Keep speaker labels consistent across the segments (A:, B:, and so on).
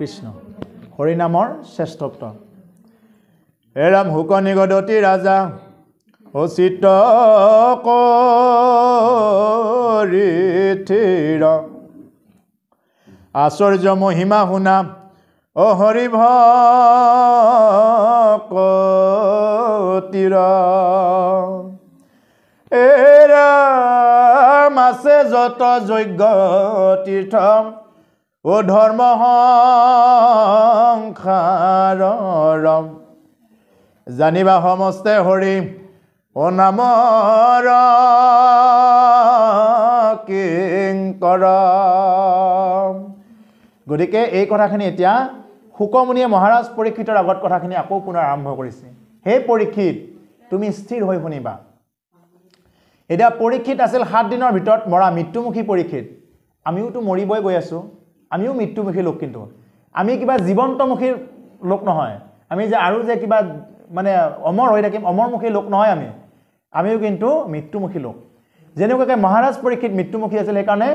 A: কৃষ্ণ হৰিনামৰ শ্ৰেষ্ঠত্ব এৰাম শুকনি গদতি ৰাজা অচিত কৰিথিৰ আশ্চৰ্য মহিমা শুনা অ হৰিভতিৰ এৰা মাছে যত যজ্ঞ তীৰ্থ ও ধৰ্ম সংসাৰৰম জানিবা সমস্তে হৰি অ নামৰ কিংকৰ গতিকে এই কথাখিনি এতিয়া শুকমণিয়ে মহাৰাজ পৰীক্ষিতৰ আগত কথাখিনি আকৌ পুনৰ আৰম্ভ কৰিছে সেই পৰীক্ষিত তুমি স্থিৰ হৈ শুনিবা এতিয়া পৰীক্ষিত আছিল সাত দিনৰ ভিতৰত মৰা মৃত্যুমুখী পৰীক্ষিত আমিওতো মৰিবই গৈ আছোঁ আমিও মৃত্যুমুখী লোক কিন্তু আমি কিবা জীৱন্তমুখী লোক নহয় আমি যে আৰু যে কিবা মানে অমৰ হৈ থাকিম অমৰমুখী লোক নহয় আমি আমিও কিন্তু মৃত্যুমুখী লোক যেনেকুৱাকৈ মহাৰাজ পৰীক্ষিত মৃত্যুমুখী আছিল সেইকাৰণে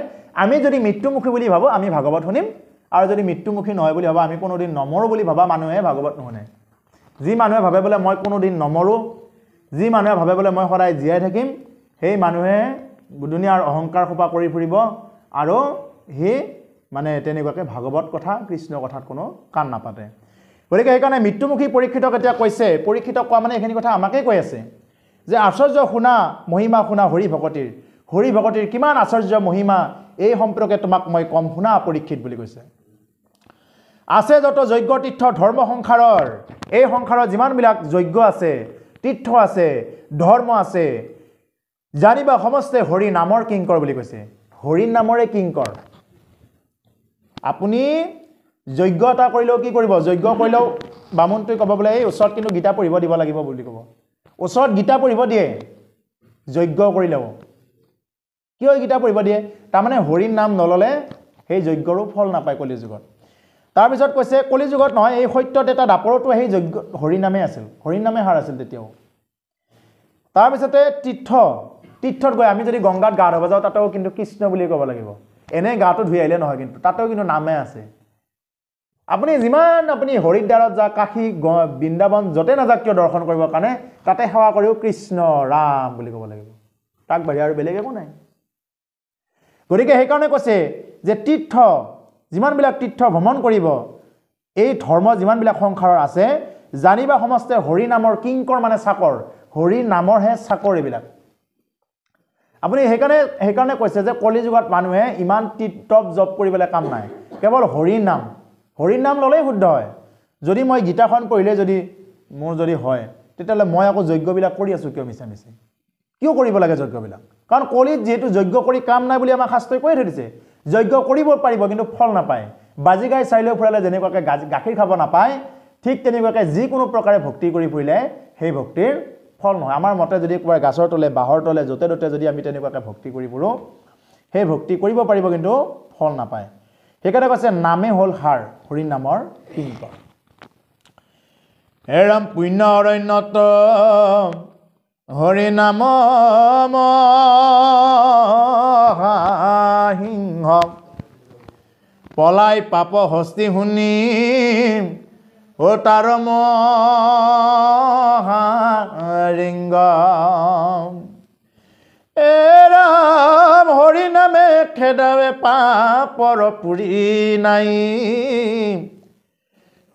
A: আমি যদি মৃত্যুমুখী বুলি ভাবোঁ আমি ভাগৱত শুনিম আৰু যদি মৃত্যুমুখী নহয় বুলি ভাবোঁ আমি কোনোদিন নমৰোঁ বুলি ভবা মানুহে ভাগৱত নুশুনে যি মানুহে ভাবে বোলে মই কোনোদিন নমৰোঁ যি মানুহে ভাবে বোলে মই সদায় জীয়াই থাকিম সেই মানুহে দুনিয়াৰ অহংকাৰ সোপা কৰি ফুৰিব আৰু সি মানে তেনেকুৱাকৈ ভাগৱত কথা কৃষ্ণ কথাত কোনো কাণ নাপাতে গতিকে সেইকাৰণে মৃত্যুমুখী পৰীক্ষিতক এতিয়া কৈছে পৰীক্ষিতক কোৱা মানে এইখিনি কথা আমাকেই কৈ আছে যে আশ্চৰ্য শুনা মহিমা শুনা হৰি ভকতীৰ হৰি ভকতীৰ কিমান আশ্চৰ্য মহিমা এই সম্পৰ্কে তোমাক মই কম শুনা পৰীক্ষিত বুলি কৈছে আছে যত যজ্ঞ তীৰ্থ ধৰ্ম সংসাৰৰ এই সংসাৰৰ যিমানবিলাক যজ্ঞ আছে তীৰ্থ আছে ধৰ্ম আছে জানিবা সমস্তে হৰি নামৰ কিংকৰ বুলি কৈছে হৰি নামৰে কিংকৰ আপুনি যজ্ঞ এটা কৰিলেও কি কৰিব যজ্ঞ কৰিলেও বামুণটোৱে ক'ব বোলে এই ওচৰত কিন্তু গীতা পঢ়িব দিব লাগিব বুলি ক'ব ওচৰত গীতা পঢ়িব দিয়ে যজ্ঞ কৰিলেও কিয় গীতা পঢ়িব দিয়ে তাৰমানে হৰিৰ নাম নল'লে সেই যজ্ঞৰো ফল নাপায় কলিযুগত তাৰপিছত কৈছে কলিযুগত নহয় এই সত্যত এটা দাপৰতো সেই যজ্ঞ হৰি নামেই আছিল হৰিৰ নামে হাৰ আছিল তেতিয়াও তাৰপিছতে তীৰ্থ তীৰ্থত গৈ আমি যদি গংগাত গা ধুব যাওঁ তাতেও কিন্তু কৃষ্ণ বুলিয়ে ক'ব লাগিব এনে গাটো ধুই আহিলে নহয় কিন্তু তাতেও কিন্তু নামে আছে আপুনি যিমান আপুনি হৰিদ্বাৰত যা কাশী গ বৃন্দাবন য'তে নাযাওক কিয় দৰ্শন কৰিবৰ কাৰণে তাতে সেৱা কৰিও কৃষ্ণ ৰাম বুলি ক'ব লাগিব তাক বাহিৰে আৰু বেলেগ একো নাই গতিকে সেইকাৰণে কৈছে যে তীৰ্থ যিমানবিলাক তীৰ্থ ভ্ৰমণ কৰিব এই ধৰ্ম যিমানবিলাক সংসাৰৰ আছে জানিবা সমস্তে হৰি নামৰ কিংকৰ মানে চাকৰ হৰি নামৰহে চাকৰ এইবিলাক আপুনি সেইকাৰণে সেইকাৰণে কৈছে যে কলিযুগত মানুহে ইমান টিপ টপ জব কৰিবলৈ কাম নাই কেৱল হৰিৰ নাম হৰিৰ নাম ল'লেই শুদ্ধ হয় যদি মই গীতাখন পঢ়িলে যদি মোৰ যদি হয় তেতিয়াহ'লে মই আকৌ যজ্ঞবিলাক কৰি আছোঁ কিয় মিছা মিছি কিয় কৰিব লাগে যজ্ঞবিলাক কাৰণ কলিত যিহেতু যজ্ঞ কৰি কাম নাই বুলি আমাৰ শাস্ত্ৰই কৈয়ে থৈ দিছে যজ্ঞ কৰিব পাৰিব কিন্তু ফল নাপায় বাজি গাই চাই লৈ ফুৰালে যেনেকুৱাকৈ গাখীৰ খাব নাপায় ঠিক তেনেকুৱাকৈ যিকোনো প্ৰকাৰে ভক্তি কৰি ফুৰিলে সেই ভক্তিৰ ফল নহয় আমাৰ মতে যদি কোনোবাই গাছৰ তলে বাঁহৰ তলে য'তে ত'তে যদি আমি তেনেকুৱাকৈ ভক্তি কৰি ফুৰোঁ সেই ভক্তি কৰিব পাৰিব কিন্তু ফল নাপায় সেইকাৰণে কৈছে নামে হ'ল সাৰ হৰিৰ নামৰ সিংহ হে ৰাম পুণ্য অৰণ্যত হৰি নাম সিংহ পলাই পাপ হস্তি শুনিম ও তাৰ মৃঙ্গ এ ৰাম হৰি নামে খেদাবে পাপৰ পুৰি নাই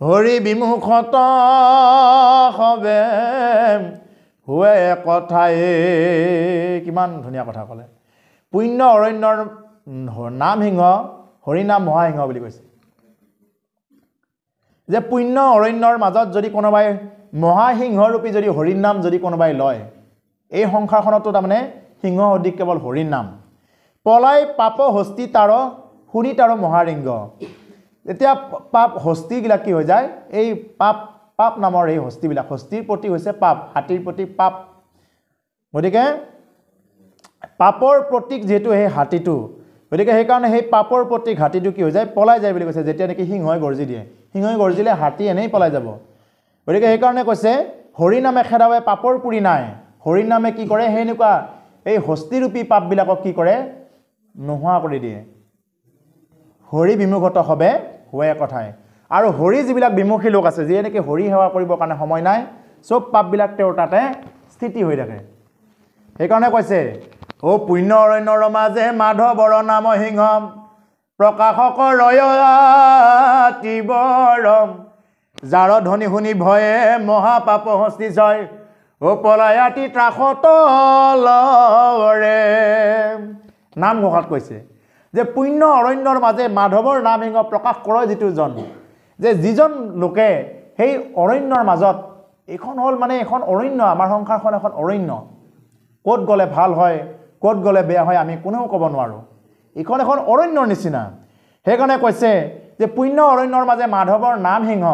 A: হৰি বিমুখত হবে হুয়ে কথাই কিমান ধুনীয়া কথা কলে পুণ্য অৰণ্যৰ নামসিংহ হৰিনাম মহাসিংহ বুলি কৈছে যে পুণ্য অৰণ্যৰ মাজত যদি কোনোবাই মহাসিংহৰূপী যদি হৰিৰ নাম যদি কোনোবাই লয় এই সংসাৰখনতো তাৰমানে সিংহ অধিক কেৱল হৰিৰ নাম পলাই পাপ হস্তি তাৰ শুনি তাৰ মহাৰিংগ এতিয়া পাপ হস্তিবিলাক কি হৈ যায় এই পাপ পাপ নামৰ এই হস্তিবিলাক হস্তিৰ প্ৰতি হৈছে পাপ হাতীৰ প্ৰতি পাপ গতিকে পাপৰ প্ৰতীক যিহেতু সেই হাতীটো গতিকে সেইকাৰণে সেই পাপৰ প্ৰতীক কি হৈ যায় পলাই যায় বুলি কৈছে যেতিয়া নেকি সিংহই গৰ্জি দিয়ে সিংহই গৰ্জিলে হাতী এনেই পলাই যাব গতিকে সেইকাৰণে কৈছে হৰি নামে খেদাৱে পাপৰ পুৰি নাই নামে কি কৰে সেই এনেকুৱা এই হস্তিৰূপী পাপবিলাকক কি কৰে নোহোৱা কৰি দিয়ে হৰি বিমুখত হবে হোৱে কথাই আৰু হৰি যিবিলাক বিমুখী লোক আছে যিয়ে নেকি হৰি সেৱা কৰিবৰ কাৰণে সময় নাই চব পাপবিলাক তেওঁৰ তাতে স্থিতি হৈ থাকে সেইকাৰণে কৈছে অ পুণ্য অৰণ্য ৰমা যে মাধৱ নাম সিংহম প্ৰকাশক ৰয়তিবৰম যাৰ ধ্বনি শুনি ভয়ে মহাপাপ হস্তি জয় অ পলায়াতি ত্ৰাসত নাম ঘোষাত কৈছে যে পুণ্য অৰণ্যৰ মাজে মাধৱৰ নাম সিংহ প্ৰকাশ কৰে যিটো জন্ম যে যিজন লোকে সেই অৰণ্যৰ মাজত এইখন হ'ল মানে এইখন অৰণ্য আমাৰ সংসাৰখন এখন অৰণ্য ক'ত গ'লে ভাল হয় ক'ত গ'লে বেয়া হয় আমি কোনেও ক'ব নোৱাৰোঁ ইখন এখন অৰণ্যৰ নিচিনা সেইকাৰণে কৈছে যে পুণ্য অৰণ্যৰ মাজে মাধৱৰ নাম সিংহ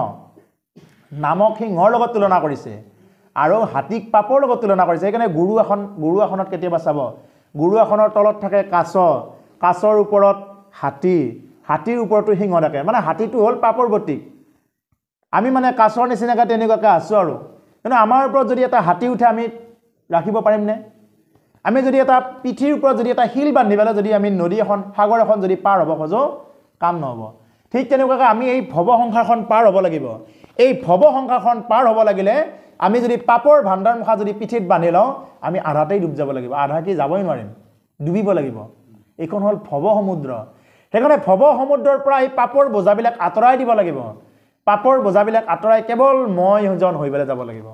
A: নামক সিংহৰ লগত তুলনা কৰিছে আৰু হাতীক পাপৰ লগত তুলনা কৰিছে সেইকাৰণে গুৰু আসন গুৰু আসনত কেতিয়াবা চাব গুৰু আসনৰ তলত থাকে কাছ কাছৰ ওপৰত হাতী হাতীৰ ওপৰতো সিংহ থাকে মানে হাতীটো হ'ল পাপৰ প্ৰতীক আমি মানে কাছৰ নিচিনাকৈ তেনেকুৱাকৈ আছোঁ আৰু কিন্তু আমাৰ ওপৰত যদি এটা হাতী উঠে আমি ৰাখিব পাৰিমনে আমি যদি এটা পিঠিৰ ওপৰত যদি এটা শিল বান্ধি পেলাই যদি আমি নদী এখন সাগৰ এখন যদি পাৰ হ'ব খোজোঁ কাম নহ'ব ঠিক তেনেকুৱাকৈ আমি এই ভৱ সংসাৰখন পাৰ হ'ব লাগিব এই ভৱ সংসাৰখন পাৰ হ'ব লাগিলে আমি যদি পাপৰ ভাণ্ডাৰ মুখা যদি পিঠিত বান্ধি লওঁ আমি আধাতেই ডুব যাব লাগিব আধাতেই যাবই নোৱাৰিম ডুবিব লাগিব এইখন হ'ল ভৱ সমুদ্ৰ সেইকাৰণে ভৱ সমুদ্ৰৰ পৰা এই পাপৰ বোজাবিলাক আঁতৰাই দিব লাগিব পাপৰ বোজাবিলাক আঁতৰাই কেৱল মই জন হৈ পেলাই যাব লাগিব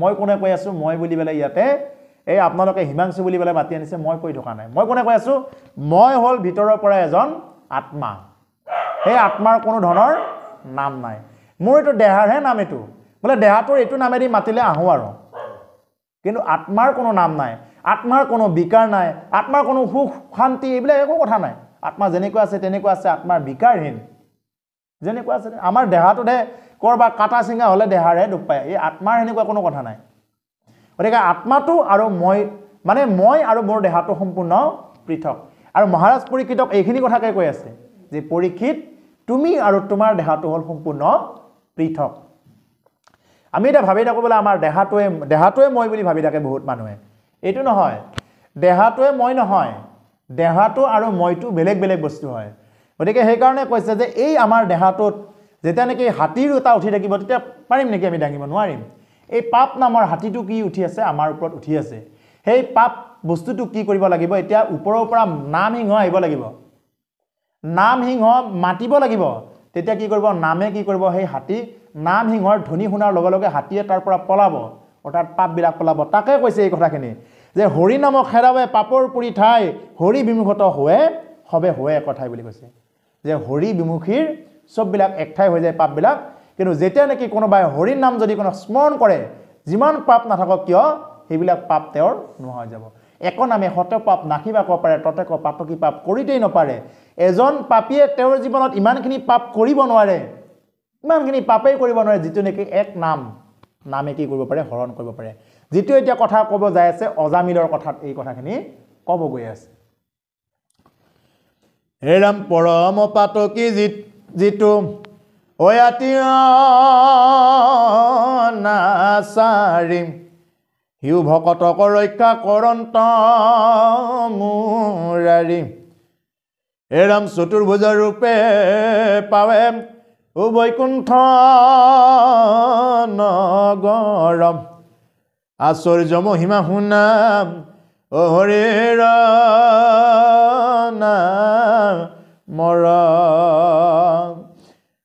A: মই কোনে কৈ আছোঁ মই বুলি পেলাই ইয়াতে এই আপোনালোকে হিমাংশু বুলি পেলাই মাতি আনিছে মই কৈ থকা নাই মই কোনে কৈ আছোঁ মই হ'ল ভিতৰৰ পৰা এজন আত্মা সেই আত্মাৰ কোনো ধৰণৰ নাম নাই মোৰ এইটো দেহাৰহে নাম এইটো বোলে দেহাটোৰ এইটো নামেদি মাতিলে আহোঁ আৰু কিন্তু আত্মাৰ কোনো নাম নাই আত্মাৰ কোনো বিকাৰ নাই আত্মাৰ কোনো সুখ শান্তি এইবিলাক একো কথা নাই আত্মা যেনেকুৱা আছে তেনেকুৱা আছে আত্মাৰ বিকাৰহীন যেনেকুৱা আছে আমাৰ দেহাটোতহে ক'ৰবাত কাটা চিঙা হ'লে দেহাৰহে দুখ পায় এই আত্মাৰ সেনেকুৱা কোনো কথা নাই গতিকে আত্মাটো আৰু মই মানে মই আৰু মোৰ দেহাটো সম্পূৰ্ণ পৃথক আৰু মহাৰাজ পৰীক্ষিতক এইখিনি কথাকে কৈ আছে যে পৰীক্ষিত তুমি আৰু তোমাৰ দেহাটো হ'ল সম্পূৰ্ণ পৃথক আমি এতিয়া ভাবি থাকোঁ বোলে আমাৰ দেহাটোৱে দেহাটোৱে মই বুলি ভাবি থাকে বহুত মানুহে এইটো নহয় দেহাটোৱে মই নহয় দেহাটো আৰু মইটো বেলেগ বেলেগ বস্তু হয় গতিকে সেইকাৰণে কৈছে যে এই আমাৰ দেহাটোত যেতিয়া নেকি হাতীৰ এটা উঠি থাকিব তেতিয়া পাৰিম নেকি আমি দাঙিব নোৱাৰিম এই পাপ নামৰ হাতীটো কি উঠি আছে আমাৰ ওপৰত উঠি আছে সেই পাপ বস্তুটো কি কৰিব লাগিব এতিয়া ওপৰৰ পৰা নাম সিংহ আহিব লাগিব নাম সিংহ মাতিব লাগিব তেতিয়া কি কৰিব নামে কি কৰিব সেই হাতী নাম সিংহৰ ধ্বনি শুনাৰ লগে লগে হাতীয়ে তাৰ পৰা পলাব অৰ্থাৎ পাপবিলাক পলাব তাকে কৈছে এই কথাখিনি যে হৰি নামক হেৰাৱে পাপৰ পুৰি ঠাই হৰি বিমুখত হোৱে হবে হোৱে এক ঠাই বুলি কৈছে যে হৰি বিমুখীৰ চববিলাক এক ঠাই হৈ যায় পাপবিলাক কিন্তু যেতিয়া নেকি কোনোবাই হৰিৰ নাম যদি কোনো স্মৰণ কৰে যিমান পাপ নাথাকক কিয় সেইবিলাক পাপ তেওঁৰ নোহোৱা হৈ যাব এক নামে সত পাপ নাখিব ক'ব পাৰে ততেক পাপকী পাপ কৰিতেই নপাৰে এজন পাপীয়ে তেওঁৰ জীৱনত ইমানখিনি পাপ কৰিব নোৱাৰে ইমানখিনি পাপেই কৰিব নোৱাৰে যিটো নেকি এক নাম নামে কি কৰিব পাৰে হৰণ কৰিব পাৰে যিটো এতিয়া কথা ক'ব যাই আছে অজামিলৰ কথাত এই কথাখিনি ক'ব গৈ আছে হে ৰাম পৰম পাতকী যি যিটো অয়াতি নাচাৰিম সিও ভকতক ৰক্ষা কৰন্ত মোৰাৰিম এৰাম চতুৰ্ভুজ ৰূপে পাৱে উভৈকুণ্ঠ নগৰম আচৰ্য মহিমা শুনাম অহৰে ৰ মৰ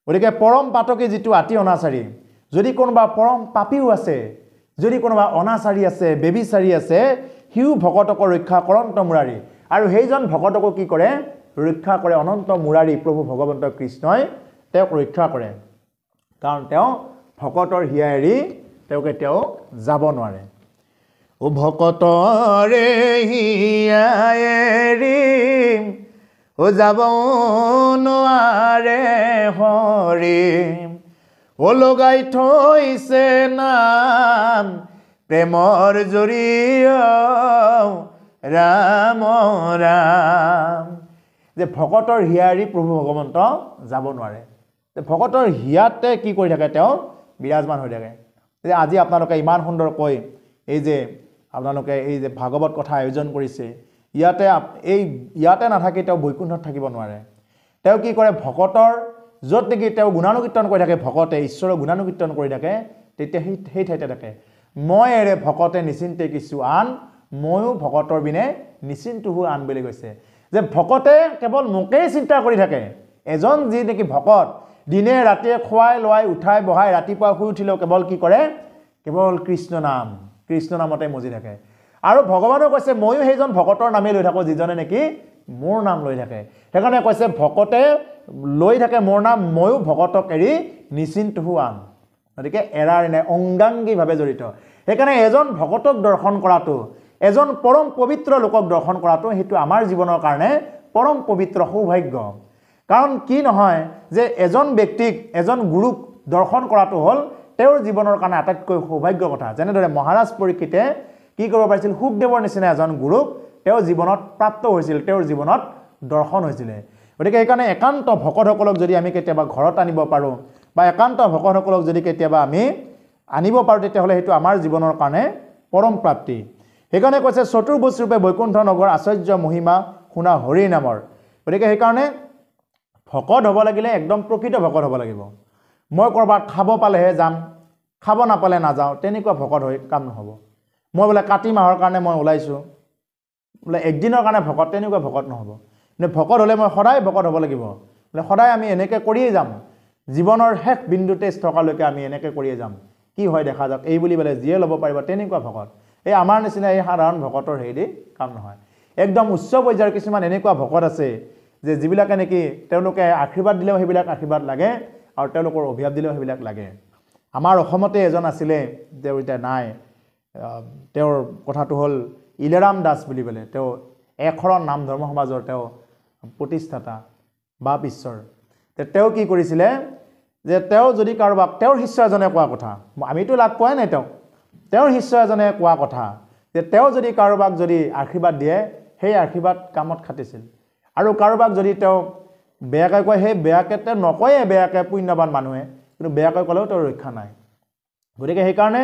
A: গতিকে পৰম পাতকে যিটো আতি অনাচাৰী যদি কোনোবা পৰম পাপীও আছে যদি কোনোবা অনাচাৰী আছে বেবিচাৰী আছে সিও ভকতকৰ ৰক্ষা কৰন্ত মুৰাৰী আৰু সেইজন ভকতকো কি কৰে ৰক্ষা কৰে অনন্ত মুৰাৰী প্ৰভু ভগৱন্ত কৃষ্ণই তেওঁক ৰক্ষা কৰে কাৰণ তেওঁ ভকতৰ হিয়া এৰি তেওঁ যাব নোৱাৰে ভকতৰে হিয়া এৰি যাব নোৱাৰে হৰি ও লগাই থৈছে নাম প্ৰেমৰ জৰিয় ৰাম ৰাম যে ভকতৰ হিয়াৰী প্ৰভু ভগৱন্ত যাব নোৱাৰে যে ভকতৰ হিয়াতে কি কৰি থাকে তেওঁ বিৰাজমান হৈ থাকে যে আজি আপোনালোকে ইমান সুন্দৰকৈ এই যে আপোনালোকে এই যে ভাগৱত কথা আয়োজন কৰিছে ইয়াতে এই ইয়াতে নাথাকি তেওঁ বৈকুণ্ঠত থাকিব নোৱাৰে তেওঁ কি কৰে ভকতৰ য'ত নেকি তেওঁ গুণানুকীৰ্তন কৰি থাকে ভকতে ঈশ্বৰৰ গুণানুকীৰ্তন কৰি থাকে তেতিয়া সেই সেই ঠাইতে থাকে মই এৰে ভকতে নিচিন্তে কিছু আন ময়ো ভকতৰ বিনে নিচিন্ত হৈ আন বুলি কৈছে যে ভকতে কেৱল মোকেই চিন্তা কৰি থাকে এজন যি নেকি ভকত দিনে ৰাতিয়ে খুৱাই লোৱাই উঠাই বহাই ৰাতিপুৱা শুই উঠিলেও কেৱল কি কৰে কেৱল কৃষ্ণ নাম কৃষ্ণ নামতে মজি থাকে আৰু ভগৱানেও কৈছে ময়ো সেইজন ভকতৰ নামেই লৈ থাকোঁ যিজনে নেকি মোৰ নাম লৈ থাকে সেইকাৰণে কৈছে ভকতে লৈ থাকে মোৰ নাম ময়ো ভকতক এৰি নিচিন্ত হোৱা গতিকে এৰাৰ এনে অংগাংগীভাৱে জড়িত সেইকাৰণে এজন ভকতক দৰ্শন কৰাটো এজন পৰম পবিত্ৰ লোকক দৰ্শন কৰাটো সেইটো আমাৰ জীৱনৰ কাৰণে পৰম পবিত্ৰ সৌভাগ্য কাৰণ কি নহয় যে এজন ব্যক্তিক এজন গুৰুক দৰ্শন কৰাটো হ'ল তেওঁৰ জীৱনৰ কাৰণে আটাইতকৈ সৌভাগ্য কথা যেনেদৰে মহাৰাজ পৰীক্ষিতে কি কৰিব পাৰিছিল শুকদেৱৰ নিচিনা এজন গুৰুক তেওঁৰ জীৱনত প্ৰাপ্ত হৈছিল তেওঁৰ জীৱনত দৰ্শন হৈছিলে গতিকে সেইকাৰণে একান্ত ভকতসকলক যদি আমি কেতিয়াবা ঘৰত আনিব পাৰোঁ বা একান্ত ভকতসকলক যদি কেতিয়াবা আমি আনিব পাৰোঁ তেতিয়াহ'লে সেইটো আমাৰ জীৱনৰ কাৰণে পৰমপ্ৰাপ্তি সেইকাৰণে কৈছে চতুৰ্ভুজৰূপে বৈকুণ্ঠ নগৰ আচৰ্য মহিমা শুনা হৰি নামৰ গতিকে সেইকাৰণে ভকত হ'ব লাগিলে একদম প্ৰকৃত ভকত হ'ব লাগিব মই ক'ৰবাত খাব পালেহে যাম খাব নাপালে নাযাওঁ তেনেকুৱা ভকত হৈ কাম নহ'ব মই বোলে কাতি মাহৰ কাৰণে মই ওলাইছোঁ বোলে একদিনৰ কাৰণে ভকত তেনেকুৱা ভকত নহ'ব কিন্তু ভকত হ'লে মই সদায় ভকত হ'ব লাগিব বোলে সদায় আমি এনেকৈ কৰিয়েই যাম জীৱনৰ শেষ বিন্দু তেজ থকালৈকে আমি এনেকৈ কৰিয়েই যাম কি হয় দেখা যাওক এই বুলি পেলাই যিয়ে ল'ব পাৰিব তেনেকুৱা ভকত এই আমাৰ নিচিনা এই সাধাৰণ ভকতৰ হেৰি কাম নহয় একদম উচ্চ পৰ্যায়ৰ কিছুমান এনেকুৱা ভকত আছে যে যিবিলাকে নেকি তেওঁলোকে আশীৰ্বাদ দিলেও সেইবিলাক আশীৰ্বাদ লাগে আৰু তেওঁলোকৰ অভিশাপ দিলেও সেইবিলাক লাগে আমাৰ অসমতে এজন আছিলে তেওঁ এতিয়া নাই তেওঁৰ কথাটো হ'ল ইলেৰাম দাস বুলি ক'লে তেওঁ এশৰণ নাম ধৰ্ম সমাজৰ তেওঁ প্ৰতিষ্ঠাতা বা বিশ্বৰ তেওঁ কি কৰিছিলে যে তেওঁ যদি কাৰোবাক তেওঁৰ শিষ্য এজনে কোৱা কথা আমিতো লাভ পোৱাই নাই তেওঁক তেওঁৰ শিষ্য এজনে কোৱা কথা যে তেওঁ যদি কাৰোবাক যদি আশীৰ্বাদ দিয়ে সেই আশীৰ্বাদ কামত খাটিছিল আৰু কাৰোবাক যদি তেওঁ বেয়াকৈ কয় সেই বেয়াকৈ তেওঁ নকয়ে বেয়াকৈ পুণ্যবান মানুহে কিন্তু বেয়াকৈ ক'লেও তেওঁ ৰক্ষা নাই গতিকে সেইকাৰণে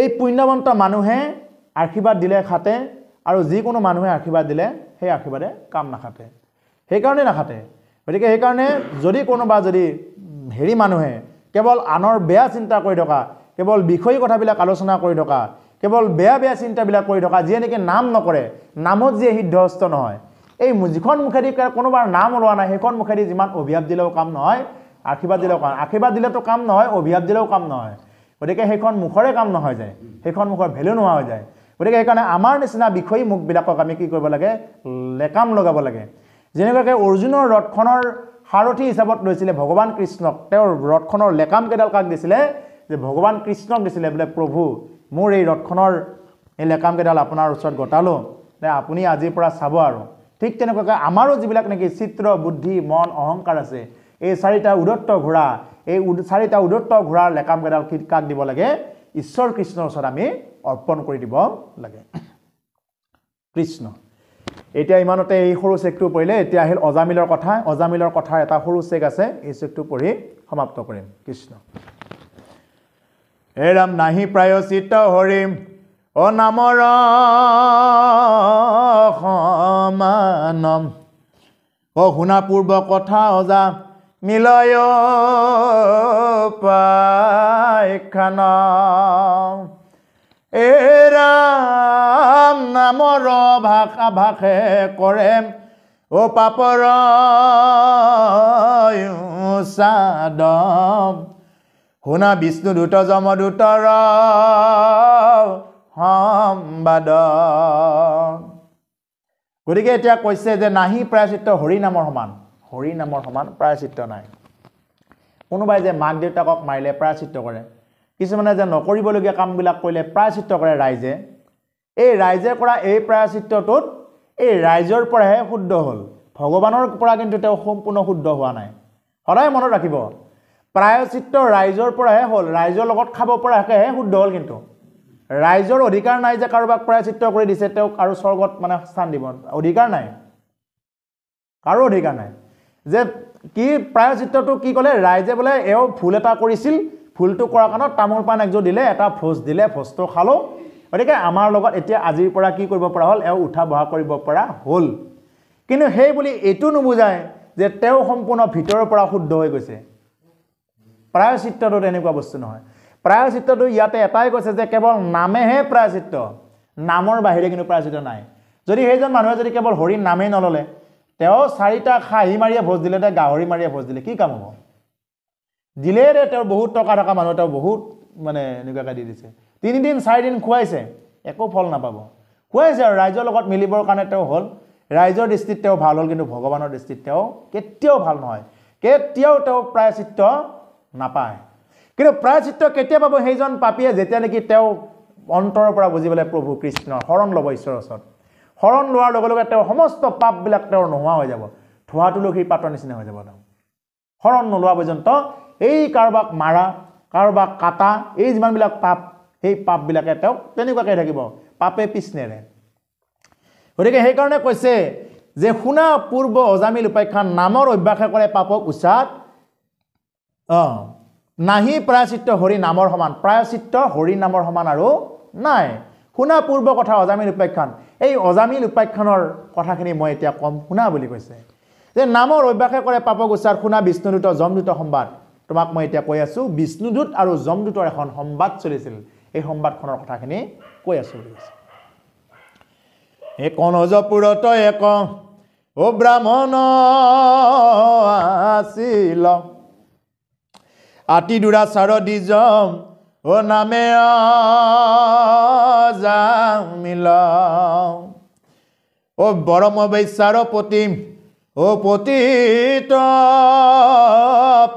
A: এই পুণ্যবন্ত মানুহে আশীৰ্বাদ দিলে খাতে আৰু যিকোনো মানুহে আশীৰ্বাদ দিলে সেই আশীৰ্বাদে কাম নাখাতে সেইকাৰণেই নাখাতে গতিকে সেইকাৰণে যদি কোনোবা যদি হেৰি মানুহে কেৱল আনৰ বেয়া চিন্তা কৰি থকা কেৱল বিষয়ী কথাবিলাক আলোচনা কৰি থকা কেৱল বেয়া বেয়া চিন্তাবিলাক কৰি থকা যিয়ে নেকি নাম নকৰে নামত যিয়ে সিদ্ধহস্ত নহয় এই যিখন মুখেদি কোনোবাৰ নাম ওলোৱা নাই সেইখন মুখেদি যিমান অভিশাপ দিলেও কাম নহয় আশীৰ্বাদ দিলেও কাম আশীৰ্বাদ দিলেতো কাম নহয় অভিশাপ দিলেও কাম নহয় গতিকে সেইখন মুখৰে কাম নহয় যায় সেইখন মুখৰ ভেলু নোহোৱা হৈ যায় গতিকে সেইকাৰণে আমাৰ নিচিনা বিষয়ী মুখবিলাকক আমি কি কৰিব লাগে লেকাম লগাব লাগে যেনেকুৱাকৈ অৰ্জুনৰ ৰথখনৰ সাৰথি হিচাপত লৈছিলে ভগৱান কৃষ্ণক তেওঁৰ ৰথখনৰ লেকামকেইডাল কাক দিছিলে যে ভগৱান কৃষ্ণক দিছিলে বোলে প্ৰভু মোৰ এই ৰথখনৰ এই লেকামকেইডাল আপোনাৰ ওচৰত গতালোঁ নে আপুনি আজিৰ পৰা চাব আৰু ঠিক তেনেকুৱাকৈ আমাৰো যিবিলাক নেকি চিত্ৰ বুদ্ধি মন অহংকাৰ আছে এই চাৰিটা উদত্ত ঘোঁৰা এই চাৰিটা উদত্ত ঘোঁৰাৰ লেকামকেইডাল কাক দিব লাগে ঈশ্বৰ কৃষ্ণৰ ওচৰত আমি অৰ্পণ কৰি দিব লাগে কৃষ্ণ এতিয়া ইমানতে এই সৰু চেকটো পৰিলে এতিয়া আহিল অজামিলৰ কথা অজামিলৰ কথাৰ এটা সৰু চেক আছে এই চেকটো পঢ়ি সমাপ্ত কৰিম কৃষ্ণ এ ৰাম নাহি প্ৰায় চিত্ত হৰিম অ নামৰ সমানম অ শুনা পূৰ্ব কথা অজা মিলয় পায়খান এৰাম নামৰ ভাষা ভাষে কৰে অ পাপৰ চাদ শুনা বিষ্ণু দুত যম দুতৰ সম্বাদ গতিকে এতিয়া কৈছে যে নাহি প্ৰায়চিত্ৰ হৰি নামৰ সমান হৰি নামৰ সমান প্ৰায়চিত্ৰ নাই কোনোবাই যে মাক দেউতাকক মাৰিলে প্ৰায়চিত্ৰ কৰে কিছুমানে যে নকৰিবলগীয়া কামবিলাক কৰিলে প্ৰায়চিত্ৰ কৰে ৰাইজে এই ৰাইজে কৰা এই প্ৰায়চিত্ৰটোত এই ৰাইজৰ পৰাহে শুদ্ধ হ'ল ভগৱানৰ পৰা কিন্তু তেওঁ সম্পূৰ্ণ শুদ্ধ হোৱা নাই সদায় মনত ৰাখিব প্ৰায়চিত্ৰ ৰাইজৰ পৰাহে হ'ল ৰাইজৰ লগত খাব পৰাকৈহে শুদ্ধ হ'ল কিন্তু ৰাইজৰ অধিকাৰ নাই যে কাৰোবাক প্ৰায়চিত্ৰ কৰি দিছে তেওঁক আৰু স্বৰ্গত মানে স্থান দিব অধিকাৰ নাই কাৰো অধিকাৰ নাই যে কি প্ৰায় চিত্ৰটো কি ক'লে ৰাইজে বোলে এওঁ ফুল এটা কৰিছিল ফুলটো কৰাৰ কাৰণত তামোল পাণ একযোৰ দিলে এটা ভোজ দিলে ভোজটো খালোঁ গতিকে আমাৰ লগত এতিয়া আজিৰ পৰা কি কৰিব পৰা হ'ল এওঁ উঠা বহা কৰিব পৰা হ'ল কিন্তু সেই বুলি এইটো নুবুজায় যে তেওঁ সম্পূৰ্ণ ভিতৰৰ পৰা শুদ্ধ হৈ গৈছে প্ৰায় প্ৰায়চিত্ৰটো তেনেকুৱা বস্তু নহয় প্ৰায় চিত্ৰটো ইয়াতে এটাই কৈছে যে কেৱল নামেহে প্ৰায় চিত্ৰ নামৰ বাহিৰে কিন্তু প্ৰায়চিত্ৰ নাই যদি সেইজন মানুহে যদি কেৱল হৰি নামেই নল'লে তেওঁ চাৰিটা খাহী মাৰিয়ে ভোজ দিলে গাহৰি মাৰিয়ে ভোজ দিলে কি কাম হ'ব দিলে দে তেওঁৰ বহুত টকা থকা মানুহ তেওঁ বহুত মানে এনেকুৱাকৈ দি দিছে তিনিদিন চাৰিদিন খুৱাইছে একো ফল নাপাব খুৱাইছে আৰু ৰাইজৰ লগত মিলিবৰ কাৰণে তেওঁ হ'ল ৰাইজৰ দৃষ্টিত তেওঁ ভাল হ'ল কিন্তু ভগৱানৰ দৃষ্টিত তেওঁ কেতিয়াও ভাল নহয় কেতিয়াও তেওঁ প্ৰায়চিত্ৰ নাপায় কিন্তু প্ৰায়চিত্ৰ কেতিয়া পাব সেইজন পাপীয়ে যেতিয়া নেকি তেওঁ অন্তৰৰ পৰা বুজিবলৈ প্ৰভু কৃষ্ণৰ শৰণ ল'ব ঈশ্বৰৰ ওচৰত শৰণ লোৱাৰ লগে লগে তেওঁৰ সমস্ত পাপবিলাক তেওঁৰ নোহোৱা হৈ যাব ধোৱা তুলসীৰ পাতৰ নিচিনা হৈ যাব তেওঁ শৰণ নোলোৱা পৰ্যন্ত এই কাৰোবাক মাৰা কাৰোবাক কাটা এই যিমানবিলাক পাপ সেই পাপবিলাকে তেওঁক তেনেকুৱাকৈ থাকিব পাপে পিছনেৰে গতিকে সেইকাৰণে কৈছে যে শুনা পূৰ্ব অজামিল উপাখ্যান নামৰ অভ্যাসে কৰে পাপক উচাত অঁ নাহি প্ৰায়চিত্ৰ হৰি নামৰ সমান প্ৰায়চিত্ৰ হৰি নামৰ সমান আৰু নাই শুনা পূৰ্ব কথা অজামিল উপাখ্যান এই অজামিল উপাখ্যানৰ কথাখিনি মই এতিয়া ক'ম শুনা বুলি কৈছে যে নামৰ অভ্যাসে কৰে পাপ গোচাৰ শুনা বিষ্ণুদূত যমদূত সম্বাদ তোমাক মই এতিয়া কৈ আছোঁ বিষ্ণুদূত আৰু যমদূতৰ এখন সম্বাদ চলিছিল এই সম্বাদখনৰ কথাখিনি কৈ আছোঁ বুলি কৈছে এই কণজপুৰত এক অ ব্ৰাহ্মণ আছিল আতি দুৰাচাৰ দিজম অ নামে যাওঁ মিল অ বৰম বৈশ্যাৰ পতিম অ পতিত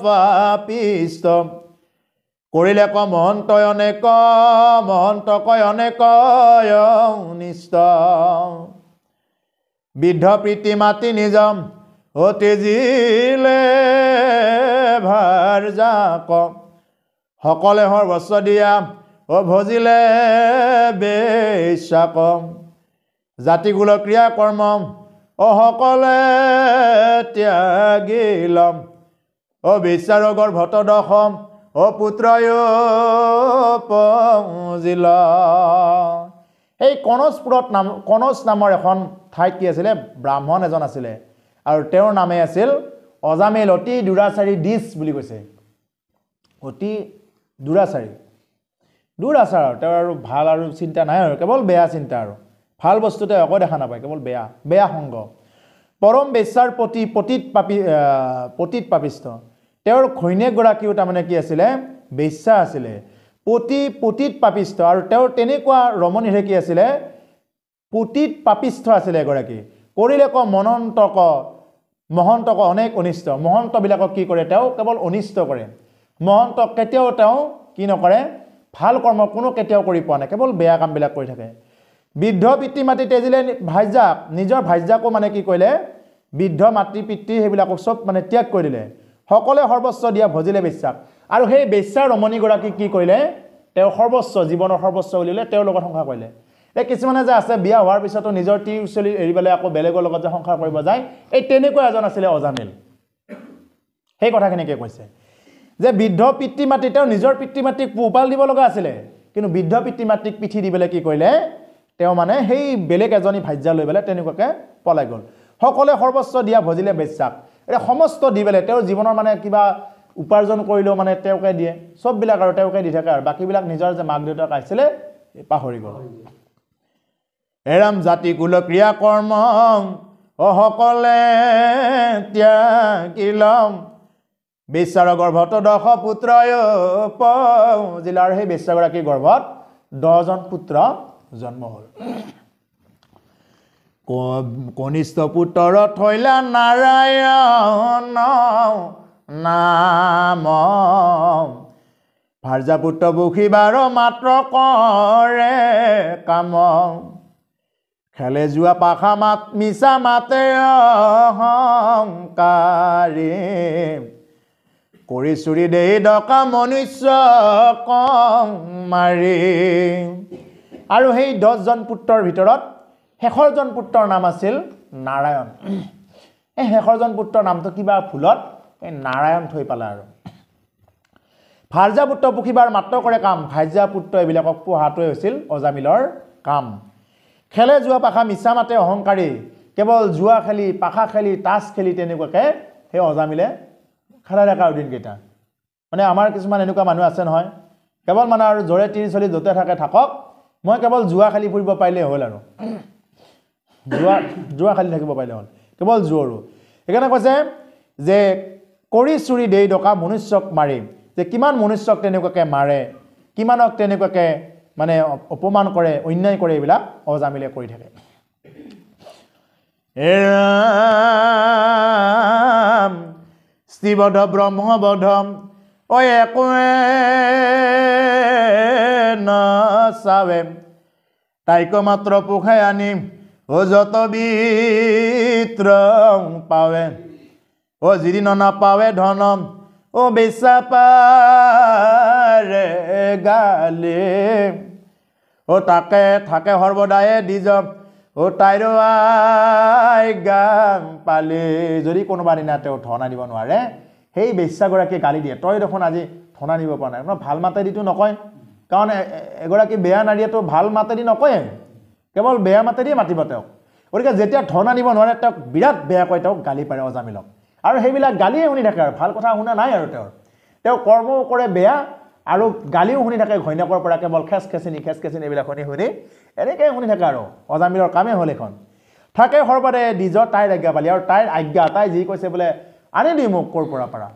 A: পাপিষ্ট কৰিলে ক মহন্ত অনেক মহন্ত কয় অনেক বৃদ্ধ প্ৰীতি মাতি নিজম অতি জিলে ভাৰ যাক সকলে সৰ্বস্ব দিয়া অভজিলে বেশ্যাক জাতিকুল ক্ৰিয়া কৰ্ম অসকলে ত্যাগিলম অবিশ্বাৰ গৰ্ভত দশম অপুত্ৰয়োজিল সেই কণজপুৰত নাম কণজ নামৰ এখন ঠাইত কি আছিলে ব্ৰাহ্মণ এজন আছিলে আৰু তেওঁৰ নামেই আছিল অজামিল অতি দুৰাচাৰী দিছ বুলি কৈছে অতি দুৰাচাৰী দূৰ আছে আৰু তেওঁৰ আৰু ভাল আৰু চিন্তা নাই আৰু কেৱল বেয়া চিন্তা আৰু ভাল বস্তু তেওঁ একো দেখা নাপায় কেৱল বেয়া বেয়া সংগ পৰম বেচাৰ প্ৰতি পতীত পাপি পতীত পাপিষ্ঠ তেওঁৰ ঘৈণীয়েকগৰাকীও তাৰমানে কি আছিলে বেচা আছিলে পতি পতীত পাপিষ্ঠ আৰু তেওঁৰ তেনেকুৱা ৰমণীৰে কি আছিলে পতীত পাপিষ্ঠ আছিলে এগৰাকী কৰিলে ক মনন্ত মনন্তক মহন্তক অনেক অনিষ্ট মহন্তবিলাকক কি কৰে তেওঁ কেৱল অনিষ্ট কৰে মহন্তক কেতিয়াও তেওঁ কি নকৰে ভাল কৰ্ম কোনো কেতিয়াও কৰি পোৱা নাই কেৱল বেয়া কামবিলাক কৰি থাকে বৃদ্ধ পিতৃ মাতৃ তেজিলে ভাৰ্যাক নিজৰ ভাৰ্যাকো মানে কি কৰিলে বৃদ্ধ মাতৃ পিতৃ সেইবিলাকো চব মানে ত্যাগ কৰি দিলে সকলোৱে সৰ্বস্ব দিয়া ভজিলে বেশ্যাক আৰু সেই বেশ্যাৰ ৰমণীগৰাকী কি কৰিলে তেওঁ সৰ্বস্ব জীৱনৰ সৰ্বস্ব উলিয়ালে তেওঁৰ লগত সংসাৰ কৰিলে এই কিছুমানে যে আছে বিয়া হোৱাৰ পিছতো নিজৰ তিৰ চলি এৰি পেলাই আকৌ বেলেগৰ লগত যে সংসাৰ কৰিব যায় এই তেনেকুৱা এজন আছিলে অজানিল সেই কথাখিনিকে কৈছে যে বৃদ্ধ পিতৃ মাতৃ তেওঁ নিজৰ পিতৃ মাতৃক পোহপাল দিব লগা আছিলে কিন্তু বৃদ্ধ পিতৃ মাতৃক পিঠি দি পেলাই কি কৰিলে তেওঁ মানে সেই বেলেগ এজনী ভাজ্যা লৈ পেলাই তেনেকুৱাকৈ পলাই গ'ল সকলোৱে সৰ্বস্ব দিয়া ভজিলে বেচাক এতিয়া সমস্ত দি পেলাই তেওঁৰ জীৱনৰ মানে কিবা উপাৰ্জন কৰিলেও মানে তেওঁকে দিয়ে চববিলাক আৰু তেওঁকে দি থাকে আৰু বাকীবিলাক নিজৰ যে মাক দেউতাক আহিছিলে পাহৰি গ'ল এৰাম জাতি কুল ক্ৰিয়া কৰ্ম অসকলে ত্যাগ ইলম বিশ্বৰ গৰ্ভত দশ পুত্ৰ পজিল আৰু সেই বিশ্বগৰাকী গৰ্ভত দহজন পুত্ৰ জন্ম হ'ল কনিষ্ঠ পুত্ৰ থৈলা নাৰায়ণ নাম পুত্ৰ বসী বাৰ মাত্ৰ কৰে কাম খেলে যোৱা পাখা মাত মিছা মাতে অহংকাৰী কৰি চুৰি দেহি ডকা মনুষ্য কং মাৰি আৰু সেই দহজন পুত্ৰৰ ভিতৰত শেষৰজন পুত্ৰৰ নাম আছিল নাৰায়ণ এই শেষৰজন পুত্ৰৰ নামটো কিবা ফুলত এই নাৰায়ণ থৈ পালে আৰু পুত্ৰ পুখিবাৰ মাত্ৰ কৰে কাম ভাৰ্যা পুত্ৰ এইবিলাকক পোহাটোৱে হৈছিল অজামিলৰ কাম খেলে যোৱা পাখা মিছা মাতে অহংকাৰী কেৱল জুৱা খেলি পাখা খেলি তাছ খেলি তেনেকুৱাকৈ সেই অজামিলে খাৰা ৰেখাৰ দিনকেইটা মানে আমাৰ কিছুমান এনেকুৱা মানুহ আছে নহয় কেৱল মানে আৰু জোৰে তিনি চলি য'তে থাকে থাকক মই কেৱল জুৱা খালী ফুৰিব পাৰিলেই হ'ল আৰু যোৱা যোৱা খালি থাকিব পাৰিলে হ'ল কেৱল জোৰো সেইকাৰণে কৈছে যে কৰি চুৰি দেই ডকা মনুষ্যক মাৰিম যে কিমান মনুষ্যক তেনেকুৱাকৈ মাৰে কিমানক তেনেকুৱাকৈ মানে অপমান কৰে অন্যায় কৰে এইবিলাক অজামিলে কৰি থাকে শ্ৰীবধ ব্ৰহ্মবধম অ একোৱে নাচাৱে তাইক মাত্ৰ পোখাই আনিম অ যত বিত্ৰ পাৱে অ যিৰি যিদিন নাপাৱে ধনম অ বিশ্বা পাৰে অ তাকে থাকে সৰ্বদায়ে দিজম অ তাইৰ আই গান পালে যদি কোনোবা দিনা তেওঁ ধনা দিব নোৱাৰে সেই বেচাগৰাকীয়ে গালি দিয়ে তই দেখোন আজি ধনা দিব পৰা নাই ন ভাল মাতেদিটো নকয় কাৰণ এগৰাকী বেয়া নাৰীয়েতো ভাল মাতেদি নকয়ে কেৱল বেয়া মাতেদিয়ে মাতিব তেওঁক গতিকে যেতিয়া ধনা দিব নোৱাৰে তেওঁক বিৰাট বেয়াকৈ তেওঁক গালি পাৰে অজামিলক আৰু সেইবিলাক গালিয়ে শুনি থাকে আৰু ভাল কথা শুনা নাই আৰু তেওঁৰ তেওঁ কৰ্মও কৰে বেয়া আৰু গালিও শুনি থাকে ঘৈণীয়েকৰ পৰা কেৱল খেচ খেচিনি খেচ খেচিনি এইবিলাক শুনি শুনি এনেকৈয়ে শুনি থাকে আৰু অজামিলৰ কামেই হ'ল এইখন থাকে সৰ্বদে নিজৰ তাইৰ আজ্ঞা পালি আৰু তাইৰ আজ্ঞা তাই যি কৈছে বোলে আনি দি মোক ক'ৰ পৰা পাৰা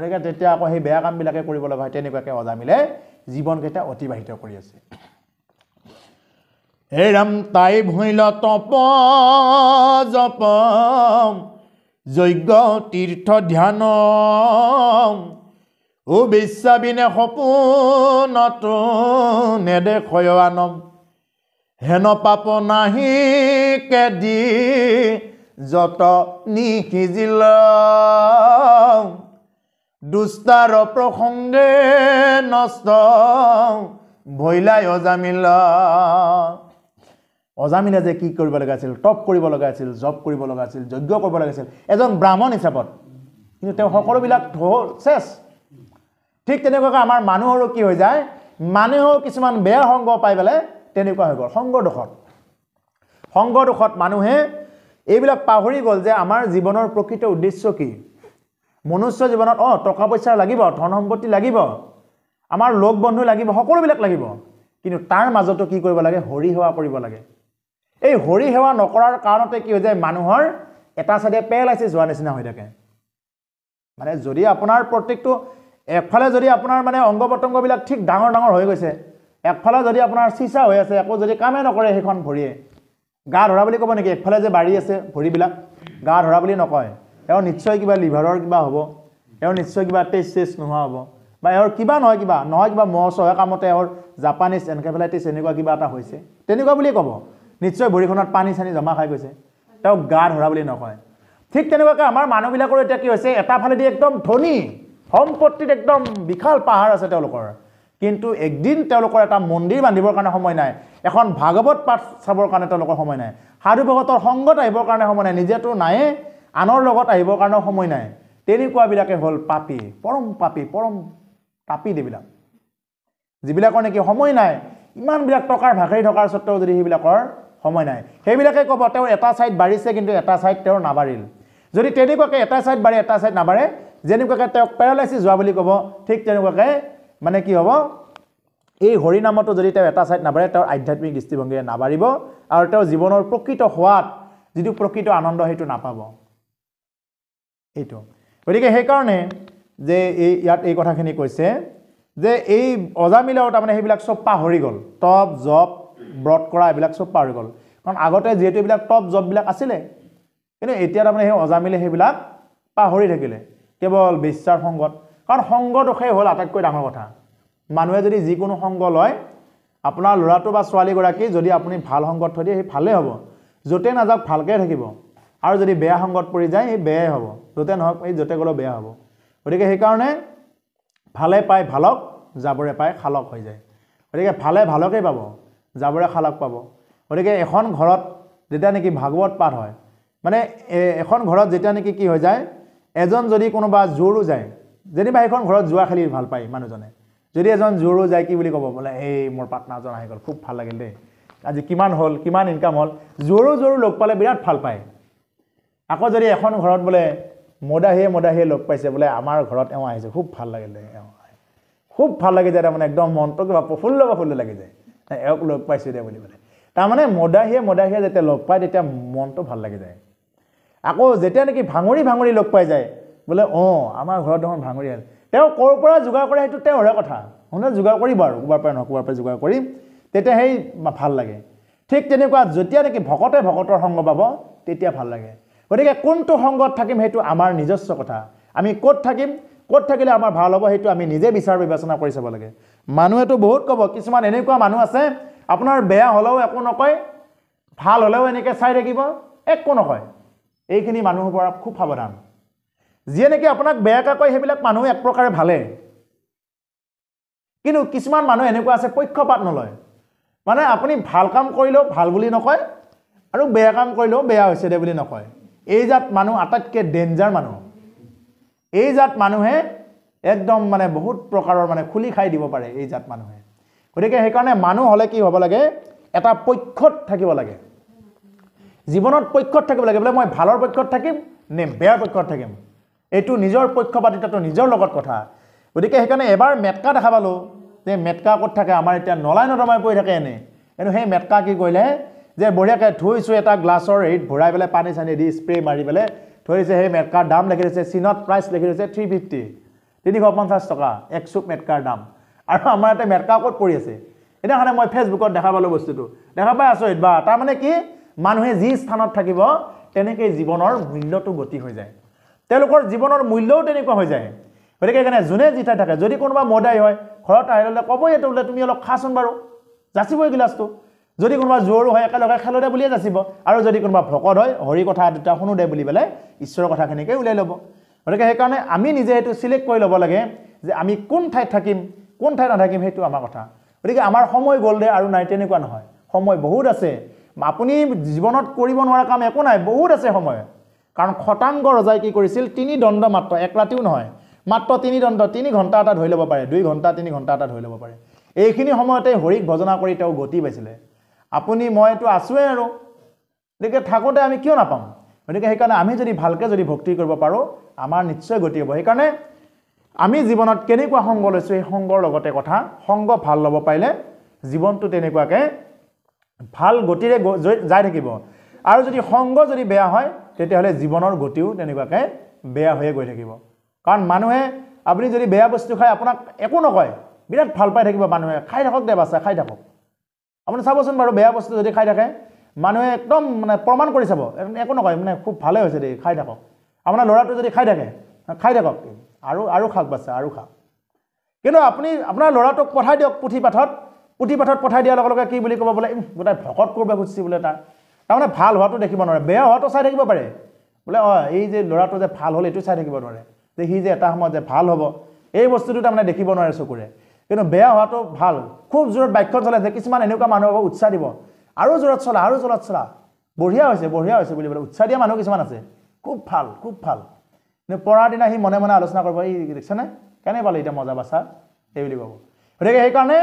A: গতিকে তেতিয়া আকৌ সেই বেয়া কামবিলাকে কৰিব লগা হয় তেনেকুৱাকৈ অজামিলে জীৱনকেইটা অতিবাহিত কৰি আছে হেৰাম তাই ভৈল তপ জপম যজ্ঞ তীৰ্থ ধ্যান ও বিশ্বাবিনে সপোনত নেদেখয় আনম হেন পাপ নাহি কেদি যত নিসিজিল দুষ্টাৰ প্ৰসংগে নষ্ট ভৈলাই অজামিল অজামিলে যে কি কৰিব লগা আছিল টপ কৰিব লগা আছিল জপ কৰিব লগা আছিল যজ্ঞ কৰিব লগা আছিল এজন ব্ৰাহ্মণ হিচাপত কিন্তু তেওঁ সকলোবিলাক শেষ ঠিক তেনেকুৱাকৈ আমাৰ মানুহৰো কি হৈ যায় মানুহেও কিছুমান বেয়া সংগ পাই পেলাই তেনেকুৱা হৈ গ'ল সংগদোষত সংগদোষত মানুহে এইবিলাক পাহৰি গ'ল যে আমাৰ জীৱনৰ প্ৰকৃত উদ্দেশ্য কি মনুষ্য জীৱনত অঁ টকা পইচা লাগিব ধন সম্পত্তি লাগিব আমাৰ লগ বন্ধু লাগিব সকলোবিলাক লাগিব কিন্তু তাৰ মাজতো কি কৰিব লাগে হৰি সেৱা কৰিব লাগে এই হৰি সেৱা নকৰাৰ কাৰণতে কি হৈ যায় মানুহৰ এটা চাইডে পেলাইছে যোৱাৰ নিচিনা হৈ থাকে মানে যদি আপোনাৰ প্ৰত্যেকটো একফালে যদি আপোনাৰ মানে অংগ পতংগবিলাক ঠিক ডাঙৰ ডাঙৰ হৈ গৈছে একফালে যদি আপোনাৰ চিচা হৈ আছে একো যদি কামে নকৰে সেইখন ভৰিয়ে গা ধৰা বুলি ক'ব নেকি একফালে যে বাঢ়ি আছে ভৰিবিলাক গা ধৰা বুলি নকয় এওঁ নিশ্চয় কিবা লিভাৰৰ কিবা হ'ব এওঁ নিশ্চয় কিবা টেষ্ট চেষ্ট নোহোৱা হ'ব বা এওঁৰ কিবা নহয় কিবা নহয় কিবা মহ চহে কামতে এওঁৰ জাপানিজ এনকেফেলাইটিছ এনেকুৱা কিবা এটা হৈছে তেনেকুৱা বুলিয়ে ক'ব নিশ্চয় ভৰিখনত পানী চানী জমা খাই গৈছে তেওঁক গা ধৰা বুলি নকয় ঠিক তেনেকুৱাকৈ আমাৰ মানুহবিলাকৰ এতিয়া কি হৈছে এটা ফালেদি একদম ধনী সম্পত্তিত একদম বিশাল পাহাৰ আছে তেওঁলোকৰ কিন্তু একদিন তেওঁলোকৰ এটা মন্দিৰ বান্ধিবৰ কাৰণে সময় নাই এখন ভাগৱত পাঠ চাবৰ কাৰণে তেওঁলোকৰ সময় নাই সাধু ভগতৰ সংগত আহিবৰ কাৰণে সময় নাই নিজেতো নায়ে আনৰ লগত আহিবৰ কাৰণেও সময় নাই তেনেকুৱাবিলাকে হ'ল পাপী পৰম পাপী পৰম পাপী এইবিলাক যিবিলাকৰ নেকি সময় নাই ইমানবিলাক টকাৰ ভাগৰি থকাৰ স্বত্বেও যদি সেইবিলাকৰ সময় নাই সেইবিলাকে ক'ব তেওঁ এটা ছাইড বাঢ়িছে কিন্তু এটা ছাইড তেওঁৰ নাবাঢ়িল যদি তেনেকুৱাকৈ এটা ছাইড বাঢ়ে এটা ছাইড নাবাঢ়ে যেনেকুৱাকৈ তেওঁক পেৰালাইচিছ হোৱা বুলি ক'ব ঠিক তেনেকুৱাকৈ মানে কি হ'ব এই হৰিনামটো যদি তেওঁ এটা ছাইড নাবাঢ়ে তেওঁৰ আধ্যাত্মিক দৃষ্টিভংগীৰে নাবাঢ়িব আৰু তেওঁ জীৱনৰ প্ৰকৃত সোৱাদ যিটো প্ৰকৃত আনন্দ সেইটো নাপাব সেইটো গতিকে সেইকাৰণে যে এই ইয়াত এই কথাখিনি কৈছে যে এই অজামিলাও তাৰমানে সেইবিলাক চব পাহৰি গ'ল টপ জপ ব্ৰত কৰা এইবিলাক চব পাহৰি গ'ল কাৰণ আগতে যিহেতু এইবিলাক টপ জববিলাক আছিলে কিন্তু এতিয়া তাৰমানে সেই অজামিলে সেইবিলাক পাহৰি থাকিলে কেৱল বিশ্বাস সংগত কাৰণ সংগ দোষেই হ'ল আটাইতকৈ ডাঙৰ কথা মানুহে যদি যিকোনো সংগ লয় আপোনাৰ ল'ৰাটো বা ছোৱালীগৰাকী যদি আপুনি ভাল সংগত থৈ দিয়ে সি ভালেই হ'ব য'তে নাযাওক ভালকৈ থাকিব আৰু যদি বেয়া সংগত পৰি যায় সি বেয়াই হ'ব য'তে নহওক সি য'তে গ'লেও বেয়া হ'ব গতিকে সেইকাৰণে ভালে পায় ভালক যাবৰে পায় খালক হৈ যায় গতিকে ভালে ভালকেই পাব যাবৰে খালক পাব গতিকে এখন ঘৰত যেতিয়া নেকি ভাগৱত পাঠ হয় মানে এখন ঘৰত যেতিয়া নেকি কি হৈ যায় এজন যদি কোনোবা জোৰো যায় যেনিবা সেইখন ঘৰত যোৱা খালি ভাল পায় মানুহজনে যদি এজন জোৰো যায় কি বুলি ক'ব বোলে এই মোৰ পাটনাজন আহি গ'ল খুব ভাল লাগিল দেই আজি কিমান হ'ল কিমান ইনকাম হ'ল জোৰো জোৰো লগ পালে বিৰাট ভাল পায় আকৌ যদি এখন ঘৰত বোলে মদাহীয়ে মদাহীয়ে লগ পাইছে বোলে আমাৰ ঘৰত এওঁ আহিছে খুব ভাল লাগিল দেই এওঁ খুব ভাল লাগি যায় তাৰমানে একদম মনটো কিবা প্ৰফুল্ল প্ৰফুল্ল লাগি যায় এওঁক লগ পাইছোঁ দে বুলি পেলাই তাৰমানে মদাহীয়ে মদাহীয়ে যেতিয়া লগ পায় তেতিয়া মনটো ভাল লাগি যায় আকৌ যেতিয়া নেকি ভাঙৰি ভাঙৰি লগ পাই যায় বোলে অঁ আমাৰ ঘৰত দেখোন ভাঙৰি আহিল তেওঁ ক'ৰ পৰা যোগাৰ কৰে সেইটো তেওঁৰে কথা শুনে যোগাৰ কৰিব আৰু ক'ৰবাৰ পৰা নক'বাৰ পৰা যোগাৰ কৰিম তেতিয়া সেই ভাল লাগে ঠিক তেনেকুৱা যেতিয়া নেকি ভকতে ভকতৰ সংগ পাব তেতিয়া ভাল লাগে গতিকে কোনটো সংগত থাকিম সেইটো আমাৰ নিজস্ব কথা আমি ক'ত থাকিম ক'ত থাকিলে আমাৰ ভাল হ'ব সেইটো আমি নিজে বিচাৰ বিবেচনা কৰি চাব লাগে মানুহেতো বহুত ক'ব কিছুমান এনেকুৱা মানুহ আছে আপোনাৰ বেয়া হ'লেও একো নকয় ভাল হ'লেও এনেকৈ চাই থাকিব একো নকয় এইখিনি মানুহৰ পৰা খুব সাৱধান যিয়ে নেকি আপোনাক বেয়াকৈ কয় সেইবিলাক মানুহ এক প্ৰকাৰে ভালে কিন্তু কিছুমান মানুহ এনেকুৱা আছে পক্ষপাত নলয় মানে আপুনি ভাল কাম কৰিলেও ভাল বুলি নকয় আৰু বেয়া কাম কৰিলেও বেয়া হৈছে দে বুলি নকয় এই জাত মানুহ আটাইতকৈ ডেঞ্জাৰ মানুহ এই জাত মানুহে একদম মানে বহুত প্ৰকাৰৰ মানে খুলি খাই দিব পাৰে এই জাত মানুহে গতিকে সেইকাৰণে মানুহ হ'লে কি হ'ব লাগে এটা পক্ষত থাকিব লাগে জীৱনত পক্ষত থাকিব লাগে বোলে মই ভালৰ পক্ষত থাকিম নে বেয়াৰ পক্ষত থাকিম এইটো নিজৰ পক্ষপাতিতাটো নিজৰ লগত কথা গতিকে সেইকাৰণে এবাৰ মেটকা দেখা পালোঁ যে মেটকা ক'ত থাকে আমাৰ এতিয়া নলাই নদমাই পৰি থাকে এনে কিন্তু সেই মেটকা কি কৰিলে যে বঢ়িয়াকৈ থৈছোঁ এটা গ্লাছৰ হেৰিত ভৰাই পেলাই পানী চানী দি স্প্ৰে' মাৰি পেলাই থৈ দিছে সেই মেটকাৰ দাম লিখি দিছে চীনত প্ৰাইচ লিখি দিছে থ্ৰী ফিফটি তিনিশ পঞ্চাছ টকা এক চুপ মেটকাৰ দাম আৰু আমাৰ ইয়াতে মেটকা ক'ত পৰি আছে এতিয়া সেইদিনাখনে মই ফেচবুকত দেখা পালোঁ বস্তুটো দেখা পাই আছোঁ এইবাৰ তাৰমানে কি মানুহে যি স্থানত থাকিব তেনেকেই জীৱনৰ মূল্যটো গতি হৈ যায় তেওঁলোকৰ জীৱনৰ মূল্যও তেনেকুৱা হৈ যায় গতিকে সেইকাৰণে যোনে যি ঠাইত থাকে যদি কোনোবা মদাই হয় ঘৰত আহি ল'লে ক'বই এইটো বোলে তুমি অলপ খাচোন বাৰু যাচিব এই গিলাচটো যদি কোনোবা জোৰো হয় একেলগে দে বুলিয়ে যাচিব আৰু যদি কোনোবা ভকত হয় হৰি কথা দুটা শুনো দে বুলি পেলাই ঈশ্বৰৰ কথাখিনিকে ওলাই ল'ব গতিকে সেইকাৰণে আমি নিজে সেইটো চিলেক্ট কৰি ল'ব লাগে যে আমি কোন ঠাইত থাকিম কোন ঠাইত নাথাকিম সেইটো আমাৰ কথা গতিকে আমাৰ সময় গ'ল দে আৰু নাই তেনেকুৱা নহয় সময় বহুত আছে আপুনি জীৱনত কৰিব নোৱাৰা কাম একো নাই বহুত আছে সময় কাৰণ খতাংগ ৰজাই কি কৰিছিল তিনি দণ্ড মাত্ৰ এক ৰাতিও নহয় মাত্ৰ তিনি দণ্ড তিনি ঘণ্টা এটা ধৰি ল'ব পাৰে দুই ঘণ্টা তিনি ঘণ্টা এটা ধৰি ল'ব পাৰে এইখিনি সময়তে হৰিক ভজনা কৰি তেওঁ গতি পাইছিলে আপুনি মইতো আছোৱেই আৰু গতিকে থাকোঁতে আমি কিয় নাপাম গতিকে সেইকাৰণে আমি যদি ভালকৈ যদি ভক্তি কৰিব পাৰোঁ আমাৰ নিশ্চয় গতি হ'ব সেইকাৰণে আমি জীৱনত কেনেকুৱা সংগ লৈছোঁ সেই সংগৰ লগতে কথা সংগ ভাল ল'ব পাৰিলে জীৱনটো তেনেকুৱাকৈ ভাল গতিৰে যায় থাকিব আৰু যদি সংগ যদি বেয়া হয় তেতিয়াহ'লে জীৱনৰ গতিও তেনেকুৱাকৈ বেয়া হৈয়ে গৈ থাকিব কাৰণ মানুহে আপুনি যদি বেয়া বস্তু খায় আপোনাক একো নকয় বিৰাট ভাল পাই থাকিব মানুহে খাই থাকক দে বাচ্ছা খাই থাকক আপুনি চাবচোন বাৰু বেয়া বস্তু যদি খাই থাকে মানুহে একদম মানে প্ৰমাণ কৰি চাব একো নকয় মানে খুব ভালেই হৈছে দেই খাই থাকক আপোনাৰ ল'ৰাটো যদি খাই থাকে খাই থাকক আৰু আৰু খাওক বাচ্ছা আৰু খাওক কিন্তু আপুনি আপোনাৰ ল'ৰাটোক পঠাই দিয়ক পুথি পাঠত পুথি পাঠত পঠাই দিয়াৰ লগে লগে কি বুলি ক'ব বোলে গোটেই ভকত কৰিব খুজিছে বোলে তাৰ তাৰমানে ভাল হোৱাটো দেখিব নোৱাৰে বেয়া হোৱাটো চাই থাকিব পাৰে বোলে অঁ এই যে ল'ৰাটো যে ভাল হ'ল এইটো চাই থাকিব নোৱাৰে যে সি যে এটা সময়ত যে ভাল হ'ব এই বস্তুটো তাৰমানে দেখিব নোৱাৰে চকুৰে কিন্তু বেয়া হোৱাটো ভাল খুব জোৰত বাক্যত চলাইছে কিছুমান এনেকুৱা মানুহক উৎসাহ দিব আৰু জোৰত চলা আৰু জোৰত চলা বঢ়িয়া হৈছে বঢ়িয়া হৈছে বুলি বোলে উৎসাহ দিয়া মানুহ কিছুমান আছে খুব ভাল খুব ভাল কিন্তু পৰাৰ দিনা সি মনে মনে আলোচনা কৰিব এই দেখিছেনে কেনে পালে এতিয়া মজা বাচা বুলি ক'ব গতিকে সেইকাৰণে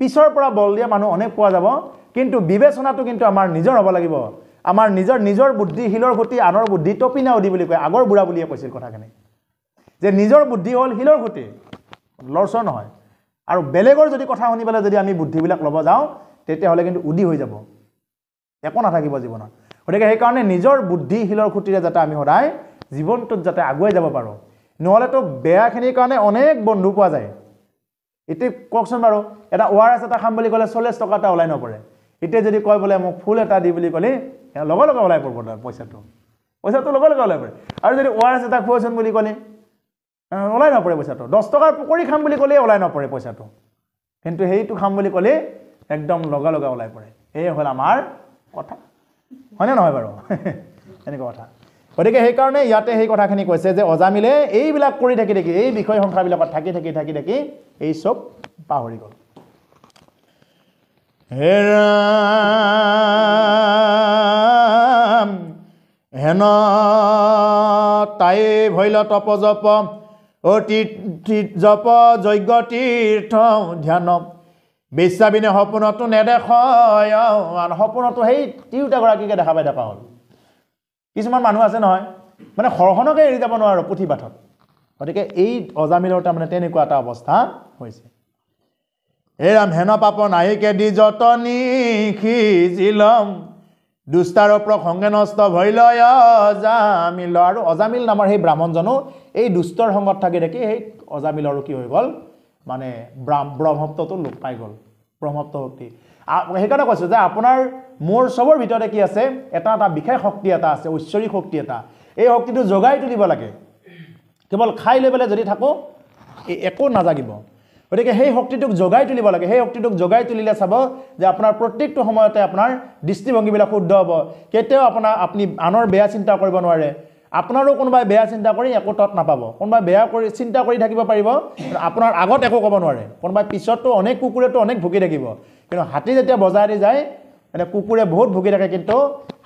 A: পিছৰ পৰা বল দিয়া মানুহ অনেক পোৱা যাব কিন্তু বিবেচনাটো কিন্তু আমাৰ নিজৰ হ'ব লাগিব আমাৰ নিজৰ নিজৰ বুদ্ধিশীলৰ গতি আনৰ বুদ্ধি টপিনা উদি বুলি কয় আগৰ বুঢ়া বুলিয়ে কৈছিল কথাখিনি যে নিজৰ বুদ্ধি হ'ল শিলৰ গতি লৰচৰ নহয় আৰু বেলেগৰ যদি কথা শুনি পেলাই যদি আমি বুদ্ধিবিলাক ল'ব যাওঁ তেতিয়াহ'লে কিন্তু উদি হৈ যাব একো নাথাকিব জীৱনত গতিকে সেইকাৰণে নিজৰ বুদ্ধিশীলৰ খুটিৰে যাতে আমি সদায় জীৱনটোত যাতে আগুৱাই যাব পাৰোঁ নহ'লেতো বেয়াখিনিৰ কাৰণে অনেক বন্ধু পোৱা যায় এতিয়া কওকচোন বাৰু এটা অ' আৰ এছ এটা খাম বুলি ক'লে চল্লিছ টকা এটা ওলাই নপৰে এতিয়া যদি কয় বোলে মোক ফুল এটা দি বুলি ক'লে লগে লগে ওলাই পৰিব তাৰ পইচাটো পইচাটো লগে লগে ওলাই পৰে আৰু যদি অ' আৰ এছ এটা খুৱাইচোন বুলি ক'লে ওলাই নপৰে পইচাটো দহ টকাৰ পুখুৰী খাম বুলি ক'লেই ওলাই নপৰে পইচাটো কিন্তু সেইটো খাম বুলি ক'লেই একদম লগে লগে ওলাই পৰে এয়ে হ'ল আমাৰ কথা হয়নে নহয় বাৰু এনেকুৱা কথা গতিকে সেইকাৰণে ইয়াতে সেই কথাখিনি কৈছে যে অজামিলে এইবিলাক কৰি থাকি থাকি এই বিষয় সংখ্যাবিলাকত থাকি থাকি থাকি থাকি এই চব পাহৰি গ'ল হেৰা হেন তাই ভৈল তপ জপ অতি জপ যজ্ঞ তীৰ্থ ধ্যান বিশ্বাবিনে সপোনতো নেদেখ আন সপোনতো সেই তিৰোতাগৰাকীকে দেখা পাই দেখা হ'ল কিছুমান মানুহ আছে নহয় মানে সৰহণকে এৰি যাব নোৱাৰোঁ পাঠত গতিকে এই অজামিলৰ তাৰমানে তেনেকুৱা এটা অৱস্থা হৈছে এই ৰাম হেন পাপ নায়িকে দি যতনি সিজিলম দুষ্টাৰ প্ৰসংগে নষ্ট ভৈল অজামিল আৰু অজামিল নামৰ সেই ব্ৰাহ্মণজনো এই দুষ্টৰ সংগত থাকি থাকি সেই অজামিলৰো কি হৈ গ'ল মানে ব্ৰাহ্ম ব্ৰহ্মপ্তটো লোপ পাই গ'ল ব্ৰহ্মপ্ত শক্তি সেইকাৰণে কৈছোঁ যে আপোনাৰ মোৰ চবৰ ভিতৰতে কি আছে এটা এটা বিশেষ শক্তি এটা আছে ঐশ্বৰিক শক্তি এটা এই শক্তিটো যোগাই তুলিব লাগে কেৱল খাই লৈ পেলাই যদি থাকোঁ একো নাজাগিব গতিকে সেই শক্তিটোক যোগাই তুলিব লাগে সেই শক্তিটোক যোগাই তুলিলে চাব যে আপোনাৰ প্ৰত্যেকটো সময়তে আপোনাৰ দৃষ্টিভংগীবিলাক শুদ্ধ হ'ব কেতিয়াও আপোনাৰ আপুনি আনৰ বেয়া চিন্তা কৰিব নোৱাৰে আপোনাৰো কোনোবাই বেয়া চিন্তা কৰি একো তৎ নাপাব কোনোবাই বেয়া কৰি চিন্তা কৰি থাকিব পাৰিব আপোনাৰ আগত একো ক'ব নোৱাৰে কোনোবাই পিছততো অনেক কুকুৰেতো অনেক ভুগি থাকিব কিন্তু হাতী যেতিয়া দি যায় মানে কুকুৰে বহুত ভুগি থাকে কিন্তু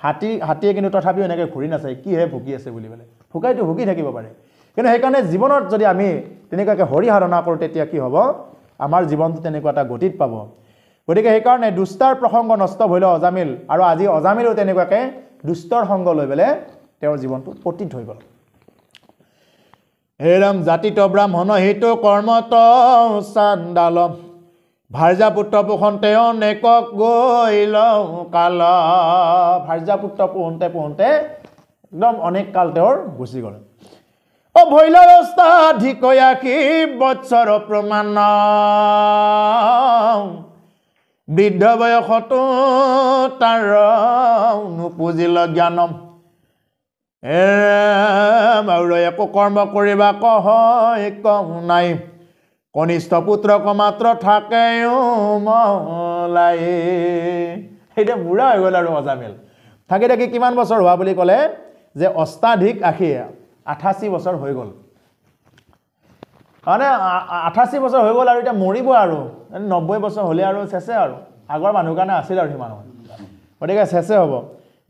A: হাতী হাতীয়ে কিন্তু তথাপিও এনেকৈ ঘূৰি নাচায় কিহে ভুগি আছে বুলি পেলাই ভুকাইতো ভুগি থাকিব পাৰে কিন্তু সেইকাৰণে জীৱনত যদি আমি তেনেকুৱাকৈ হৰি সাধনা কৰোঁ তেতিয়া কি হ'ব আমাৰ জীৱনটো তেনেকুৱা এটা গতিত পাব গতিকে সেইকাৰণে দুষ্টাৰ প্ৰসংগ নষ্ট ভৈল অজামিল আৰু আজি অজামিলো তেনেকুৱাকৈ দুষ্টৰ সংগ লৈ পেলাই তেওঁৰ জীৱনটো পতীত হৈ গ'ল হে ৰাম জাতিত ব্ৰাহ্মণ সেইটো কৰ্মত চান্দালম ভাৰ্যাপুত্ৰ পোষণতে অনেকক গৈ লওঁ কাল পুত্ৰ পোহোতে পোহোতে একদম অনেক কাল তেওঁৰ গুচি গ'ল অ' ভৈলৱস্থা ধিকয়াশী বৎসৰ প্ৰমাণ বৃদ্ধ বয়সতো তাৰ নুপুজিল জ্ঞানম এ আৰু একো কৰ্ম কৰিবা কহ একো নাই কনিষ্ঠ পুত্ৰক মাত্ৰ থাকে এতিয়া বুঢ়া হৈ গ'ল আৰু অজামিল থাকি থাকি কিমান বছৰ হোৱা বুলি ক'লে যে অষ্টাধিক আশী আঠাশী বছৰ হৈ গ'ল মানে আঠাশী বছৰ হৈ গ'ল আৰু এতিয়া মৰিব আৰু নব্বৈ বছৰ হ'লে আৰু চেচে আৰু আগৰ মানুহ কাৰণে আছিল আৰু সিমান গতিকে চেচে হ'ব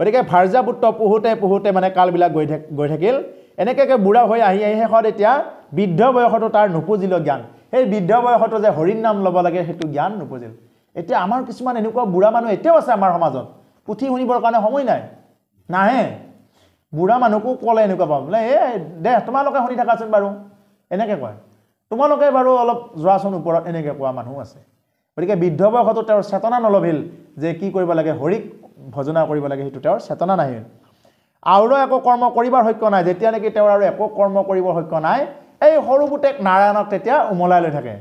A: গতিকে ভাৰ্যা পুত্ৰ পুহোঁতে পুহোঁতে মানে কালবিলাক গৈ গৈ থাকিল এনেকৈ বুঢ়া হৈ আহি আহি শেষত এতিয়া বৃদ্ধ বয়সতো তাৰ নুপুজিলেও জ্ঞান সেই বৃদ্ধ বয়সতো যে হৰিৰ নাম ল'ব লাগে সেইটো জ্ঞান নুবুজিল এতিয়া আমাৰ কিছুমান এনেকুৱা বুঢ়া মানুহ এতিয়াও আছে আমাৰ সমাজত পুথি শুনিবৰ কাৰণে সময় নাই নাহে বুঢ়া মানুহকো ক'লে এনেকুৱা পাব বোলে এই দে তোমালোকে শুনি থাকাচোন বাৰু এনেকৈ কয় তোমালোকে বাৰু অলপ যোৱাচোন ওপৰত এনেকৈ কোৱা মানুহ আছে গতিকে বৃদ্ধ বয়সতো তেওঁৰ চেতনা নলভিল যে কি কৰিব লাগে হৰিক ভজনা কৰিব লাগে সেইটো তেওঁৰ চেতনা নাহিল আৰু একো কৰ্ম কৰিবৰ সক্য নাই যেতিয়া নেকি তেওঁৰ আৰু একো কৰ্ম কৰিবৰ সক্য নাই এই সৰু পুতেক নাৰায়ণক তেতিয়া উমলাই লৈ থাকে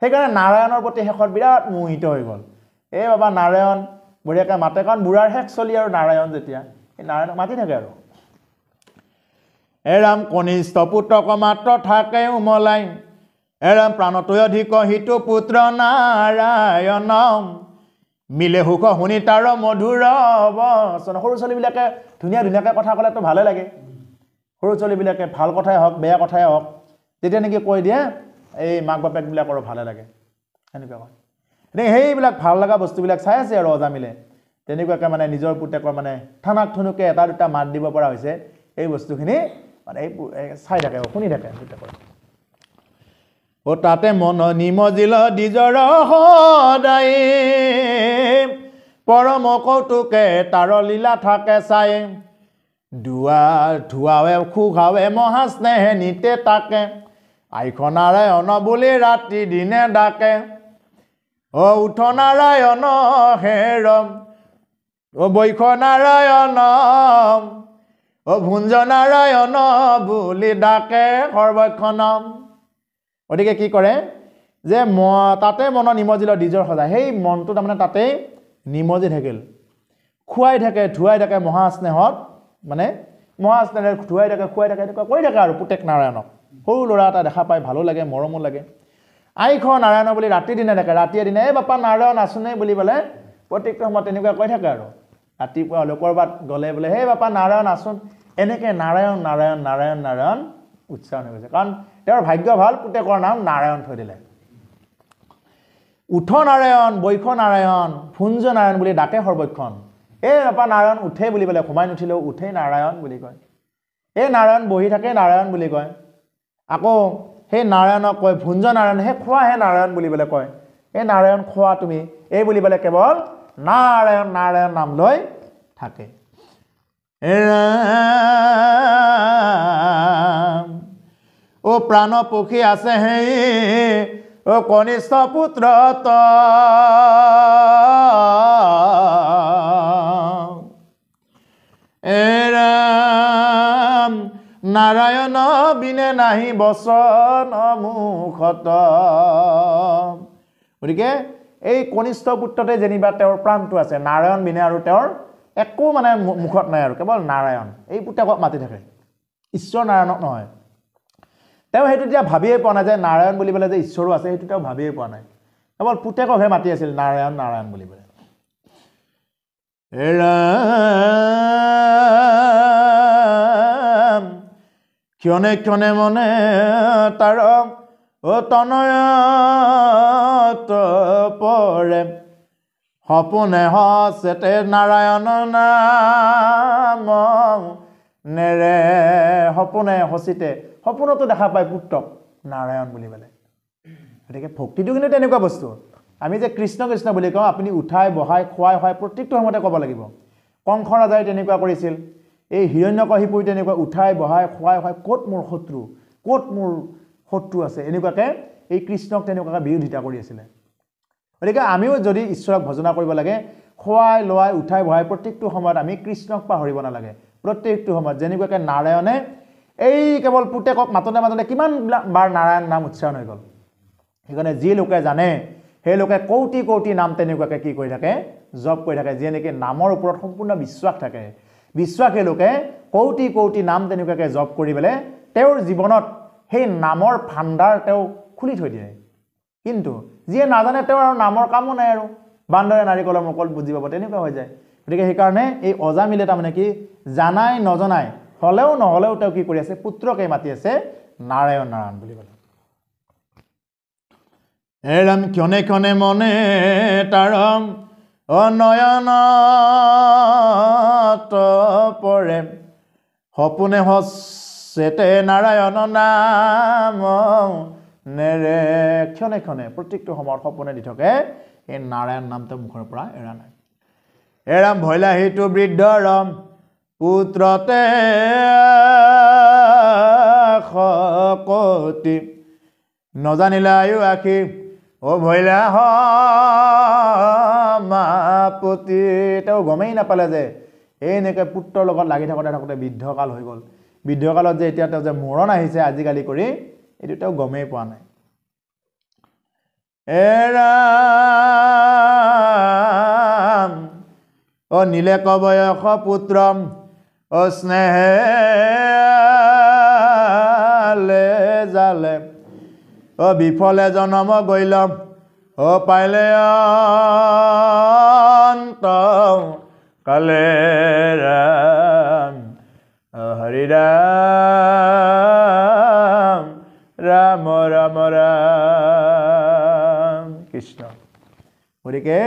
A: সেইকাৰণে নাৰায়ণৰ প্ৰতি শেষত বিৰাট মোহিত হৈ গ'ল এই বাবা নাৰায়ণ বঢ়িয়াকে মাতে কাৰণ বুঢ়াৰ শেষ চলি আৰু নাৰায়ণ যেতিয়া সেই নাৰায়ণক মাতি থাকে আৰু এৰাম কনিষ্ঠ পুত্ৰক মাত্ৰ থাকে উমলাই এৰাম প্ৰাণতৈ অধিক সিটো পুত্ৰ নাৰায়ণম মিলে সুখ শুনি তাৰ মধুৰ বচন সৰু ছোৱালীবিলাকে ধুনীয়া ধুনীয়াকৈ কথা ক'লেতো ভালে লাগে সৰু ছোৱালীবিলাকে ভাল কথাই হওক বেয়া কথাই হওক তেতিয়া নেকি কৈ দিয়ে এই মাক বাপেকবিলাকৰো ভালে লাগে সেনেকুৱা কয় এতিয়া সেইবিলাক ভাল লগা বস্তুবিলাক চাই আছে আৰু অজামিলে তেনেকুৱাকৈ মানে নিজৰ পুতেকৰ মানে থানাক থুনুকে এটা দুটা মাত দিব পৰা হৈছে এই বস্তুখিনি মানে এই চাই থাকে শুনি থাকে পুতেকৰ অ তাতে মন নিমজিল দিজৰ সদায় পৰম কৌতুকে তাৰ লীলা থাকে চাই দুৱাৰ ধুৱাওৱে সুখাওৱে মহাস্নেহে নিতে তাকে আইখনাৰায়ণ বুলি ৰাতি দিনে ডাকে অ উঠ নাৰায়ণ হেৰম অ বৈষ নাৰায়ণ অ ভুঞ্জ নাৰায়ণ বুলি ডাকে সৰ্বক্ষণম গতিকে কি কৰে যে ম তাতে মনৰ নিমজিল ডিজৰ সজায় সেই মনটো তাৰমানে তাতেই নিমজি থাকিল খুৱাই থাকে ধুৱাই থাকে মহাস্নেহত মানে মহাজ তেনেদৰে ঘূৰাই থাকে খুৱাই থাকে এনেকুৱা কৰি থাকে আৰু পুতেক নাৰায়ণক সৰু ল'ৰা এটা দেখা পায় ভালো লাগে মৰমো লাগে আই আইঘৰ নাৰায়ণ বুলি ৰাতি দিনে দেখে ৰাতিয়ে দিনে এই বাপা নাৰায়ণ আছোনে বুলি পেলাই প্ৰত্যেকটো সময়ত তেনেকুৱা কৈ থাকে আৰু ৰাতিপুৱা হ'লেও ক'ৰবাত গ'লে বোলে সেই বাপা নাৰায়ণ আছোন এনেকৈ নাৰায়ণ নাৰায়ণ নাৰায়ণ নাৰায়ণ উচ্চাৰণ হৈ গৈছে কাৰণ তেওঁৰ ভাগ্য ভাল পুতেকৰ নাম নাৰায়ণ থৈ দিলে উঠ নাৰায়ণ বৈশ নাৰায়ণ ভুঞ্জ নাৰায়ণ বুলি ডাকে সৰ্বক্ষণ এই ৰপা নাৰায়ণ উঠে বুলি পেলাই সোমাই নুঠিলেও উঠেই নাৰায়ণ বুলি কয় এই নাৰায়ণ বহি থাকে নাৰায়ণ বুলি কয় আকৌ সেই নাৰায়ণক কয় ভুঞ্জ নাৰায়ণ সেই খোৱাহে নাৰায়ণ বুলি পেলাই কয় এই নাৰায়ণ খোৱা তুমি এই বুলি পেলাই কেৱল নাৰায়ণ নাৰায়ণ নাম লৈ থাকে ও প্ৰাণ পক্ষী আছে হেৰি অ কনিষ্ঠ পুত্ৰ ত ৰাম নাৰায়ণ বিনে নাহি বচন মুখত গতিকে এই কনিষ্ঠ পুত্ৰতে যেনিবা তেওঁৰ প্ৰাণটো আছে নাৰায়ণ বিনে আৰু তেওঁৰ একো মানে মুখত নাই আৰু কেৱল নাৰায়ণ এই পুতেকক মাতি থাকে ঈশ্বৰ নাৰায়ণক নহয় তেওঁ সেইটো এতিয়া ভাবিয়ে পোৱা নাই যে নাৰায়ণ বুলি পেলাই যে ঈশ্বৰো আছে সেইটো তেওঁ ভাবিয়ে পোৱা নাই কেৱল পুতেককহে মাতি আছিল নাৰায়ণ নাৰায়ণ বুলি পেলাই ৰাম ক্ষণে ক্ষণে মনে তাৰ অ তনয়ত পৰে সপোনে হচেতে নাৰায়ণ নাম নেৰে সপোনে সচিতে সপোনতো দেখা পায় পুত্ৰক নাৰায়ণ বুলি পেলাই গতিকে ভক্তিটো কিন্তু তেনেকুৱা বস্তু আমি যে কৃষ্ণ কৃষ্ণ বুলি কওঁ আপুনি উঠাই বহাই খুৱাই হয় প্ৰত্যেকটো সময়তে ক'ব লাগিব কংস ৰজাই তেনেকুৱা কৰিছিল এই হিৰণ্য কহিপুৰি তেনেকুৱা উঠাই বহাই খুৱাই হয় ক'ত মোৰ শত্ৰু ক'ত মোৰ শত্ৰু আছে এনেকুৱাকৈ এই কৃষ্ণক তেনেকুৱাকৈ বিৰোধিতা কৰি আছিলে গতিকে আমিও যদি ঈশ্বৰক ভজনা কৰিব লাগে খুৱাই লোৱাই উঠাই বহাই প্ৰত্যেকটো সময়ত আমি কৃষ্ণক পাহৰিব নালাগে প্ৰত্যেকটো সময়ত যেনেকুৱাকৈ নাৰায়ণে এই কেৱল পুতেকক মাতনে মাতনে কিমান বাৰ নাৰায়ণ নাম উচ্চাৰণ হৈ গ'ল সেইকাৰণে যি লোকে জানে সেই লোকে কৌটি কৌটি নাম তেনেকুৱাকৈ কি কৰি থাকে জপ কৰি থাকে যিয়ে নেকি নামৰ ওপৰত সম্পূৰ্ণ বিশ্বাস থাকে বিশ্বাস সেই লোকে কৌটি কৌটি নাম তেনেকুৱাকৈ জপ কৰি পেলাই তেওঁৰ জীৱনত সেই নামৰ ভাণ্ডাৰ তেওঁ খুলি থৈ দিয়ে কিন্তু যিয়ে নাজানে তেওঁ আৰু নামৰ কামো নাই আৰু বান্দৰে নাৰিকলৰ মুকল বুজি পাব তেনেকুৱা হৈ যায় গতিকে সেইকাৰণে এই অজামিলে তাৰমানে কি জানাই নজনাই হ'লেও নহ'লেও তেওঁ কি কৰি আছে পুত্ৰকে মাতি আছে নাৰায়ণ নাৰায়ণ বুলি ক'লে এৰাম ক্ষণে ক্ষণে মনে তাৰম অনয়ন পৰে সপোনে হচেতে নাৰায়ণ নাম নেৰে ক্ষণে ক্ষণে প্ৰত্যেকটো সময়ত সপোনে দি থাকে এই নাৰায়ণ নামটো মুখৰ পৰা এৰা নাই এৰাম ভৈলাহীটো বৃদ্ধ ৰম পুত্ৰতে সকতি নজানিলে আয়ু আশী অ' মা পতি তেওঁ গমেই নাপালে যে এনেকৈ পুত্ৰৰ লগত লাগি থাকোঁতে থাকোঁতে বৃদ্ধকাল হৈ গ'ল বৃদ্ধকালত যে এতিয়া তেওঁ যে মৰণ আহিছে আজিকালি কৰি এইটো তেওঁ গমেই পোৱা নাই এৰা অ নীলেক বয়স পুত্ৰম অ স্নেহে জালেম অ বিফলে জনম গৈল অ পাইলে কালে ৰাম হৰি ৰাম ৰাম ৰাম ৰাম কৃষ্ণ গতিকে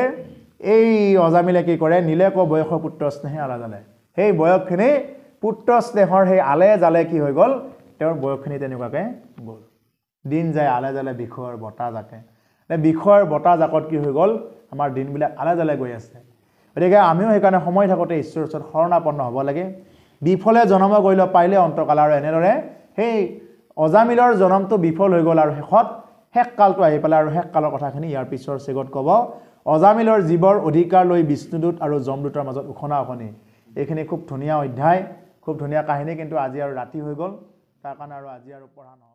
A: এই অজামিলে কি কৰে নীলে ক বয়স পুত্ৰ স্নেহে আলা জালে সেই বয়সখিনি পুত্ৰ স্নেহৰ সেই আলে জালে কি হৈ গ'ল তেওঁৰ বয়সখিনি তেনেকুৱাকৈ গ'ল দিন যায় আলে জালে বিষয়ৰ বতাহ জাকে বিষয়ৰ বতাহ জাকত কি হৈ গ'ল আমাৰ দিনবিলাক আলে জালে গৈ আছে গতিকে আমিও সেইকাৰণে সময় থাকোঁতে ঈশ্বৰৰ ওচৰত শৰণাপন্ন হ'ব লাগে বিফলে জনম গৈ কৰিলে পাৰিলে অন্তকাল আৰু এনেদৰে সেই অজামিলৰ জনমটো বিফল হৈ গ'ল আৰু শেষত শেষ কালটো আহি পেলাই আৰু শেষ কালৰ কথাখিনি ইয়াৰ পিছৰ চেগত ক'ব অজামিলৰ জীৱৰ অধিকাৰ লৈ বিষ্ণুদূত আৰু যমদূতৰ মাজত উখনা উখনি এইখিনি খুব ধুনীয়া অধ্যায় খুব ধুনীয়া কাহিনী কিন্তু আজি আৰু ৰাতি হৈ গ'ল তাৰ কাৰণে আৰু আজি আৰু পঢ়া নহয়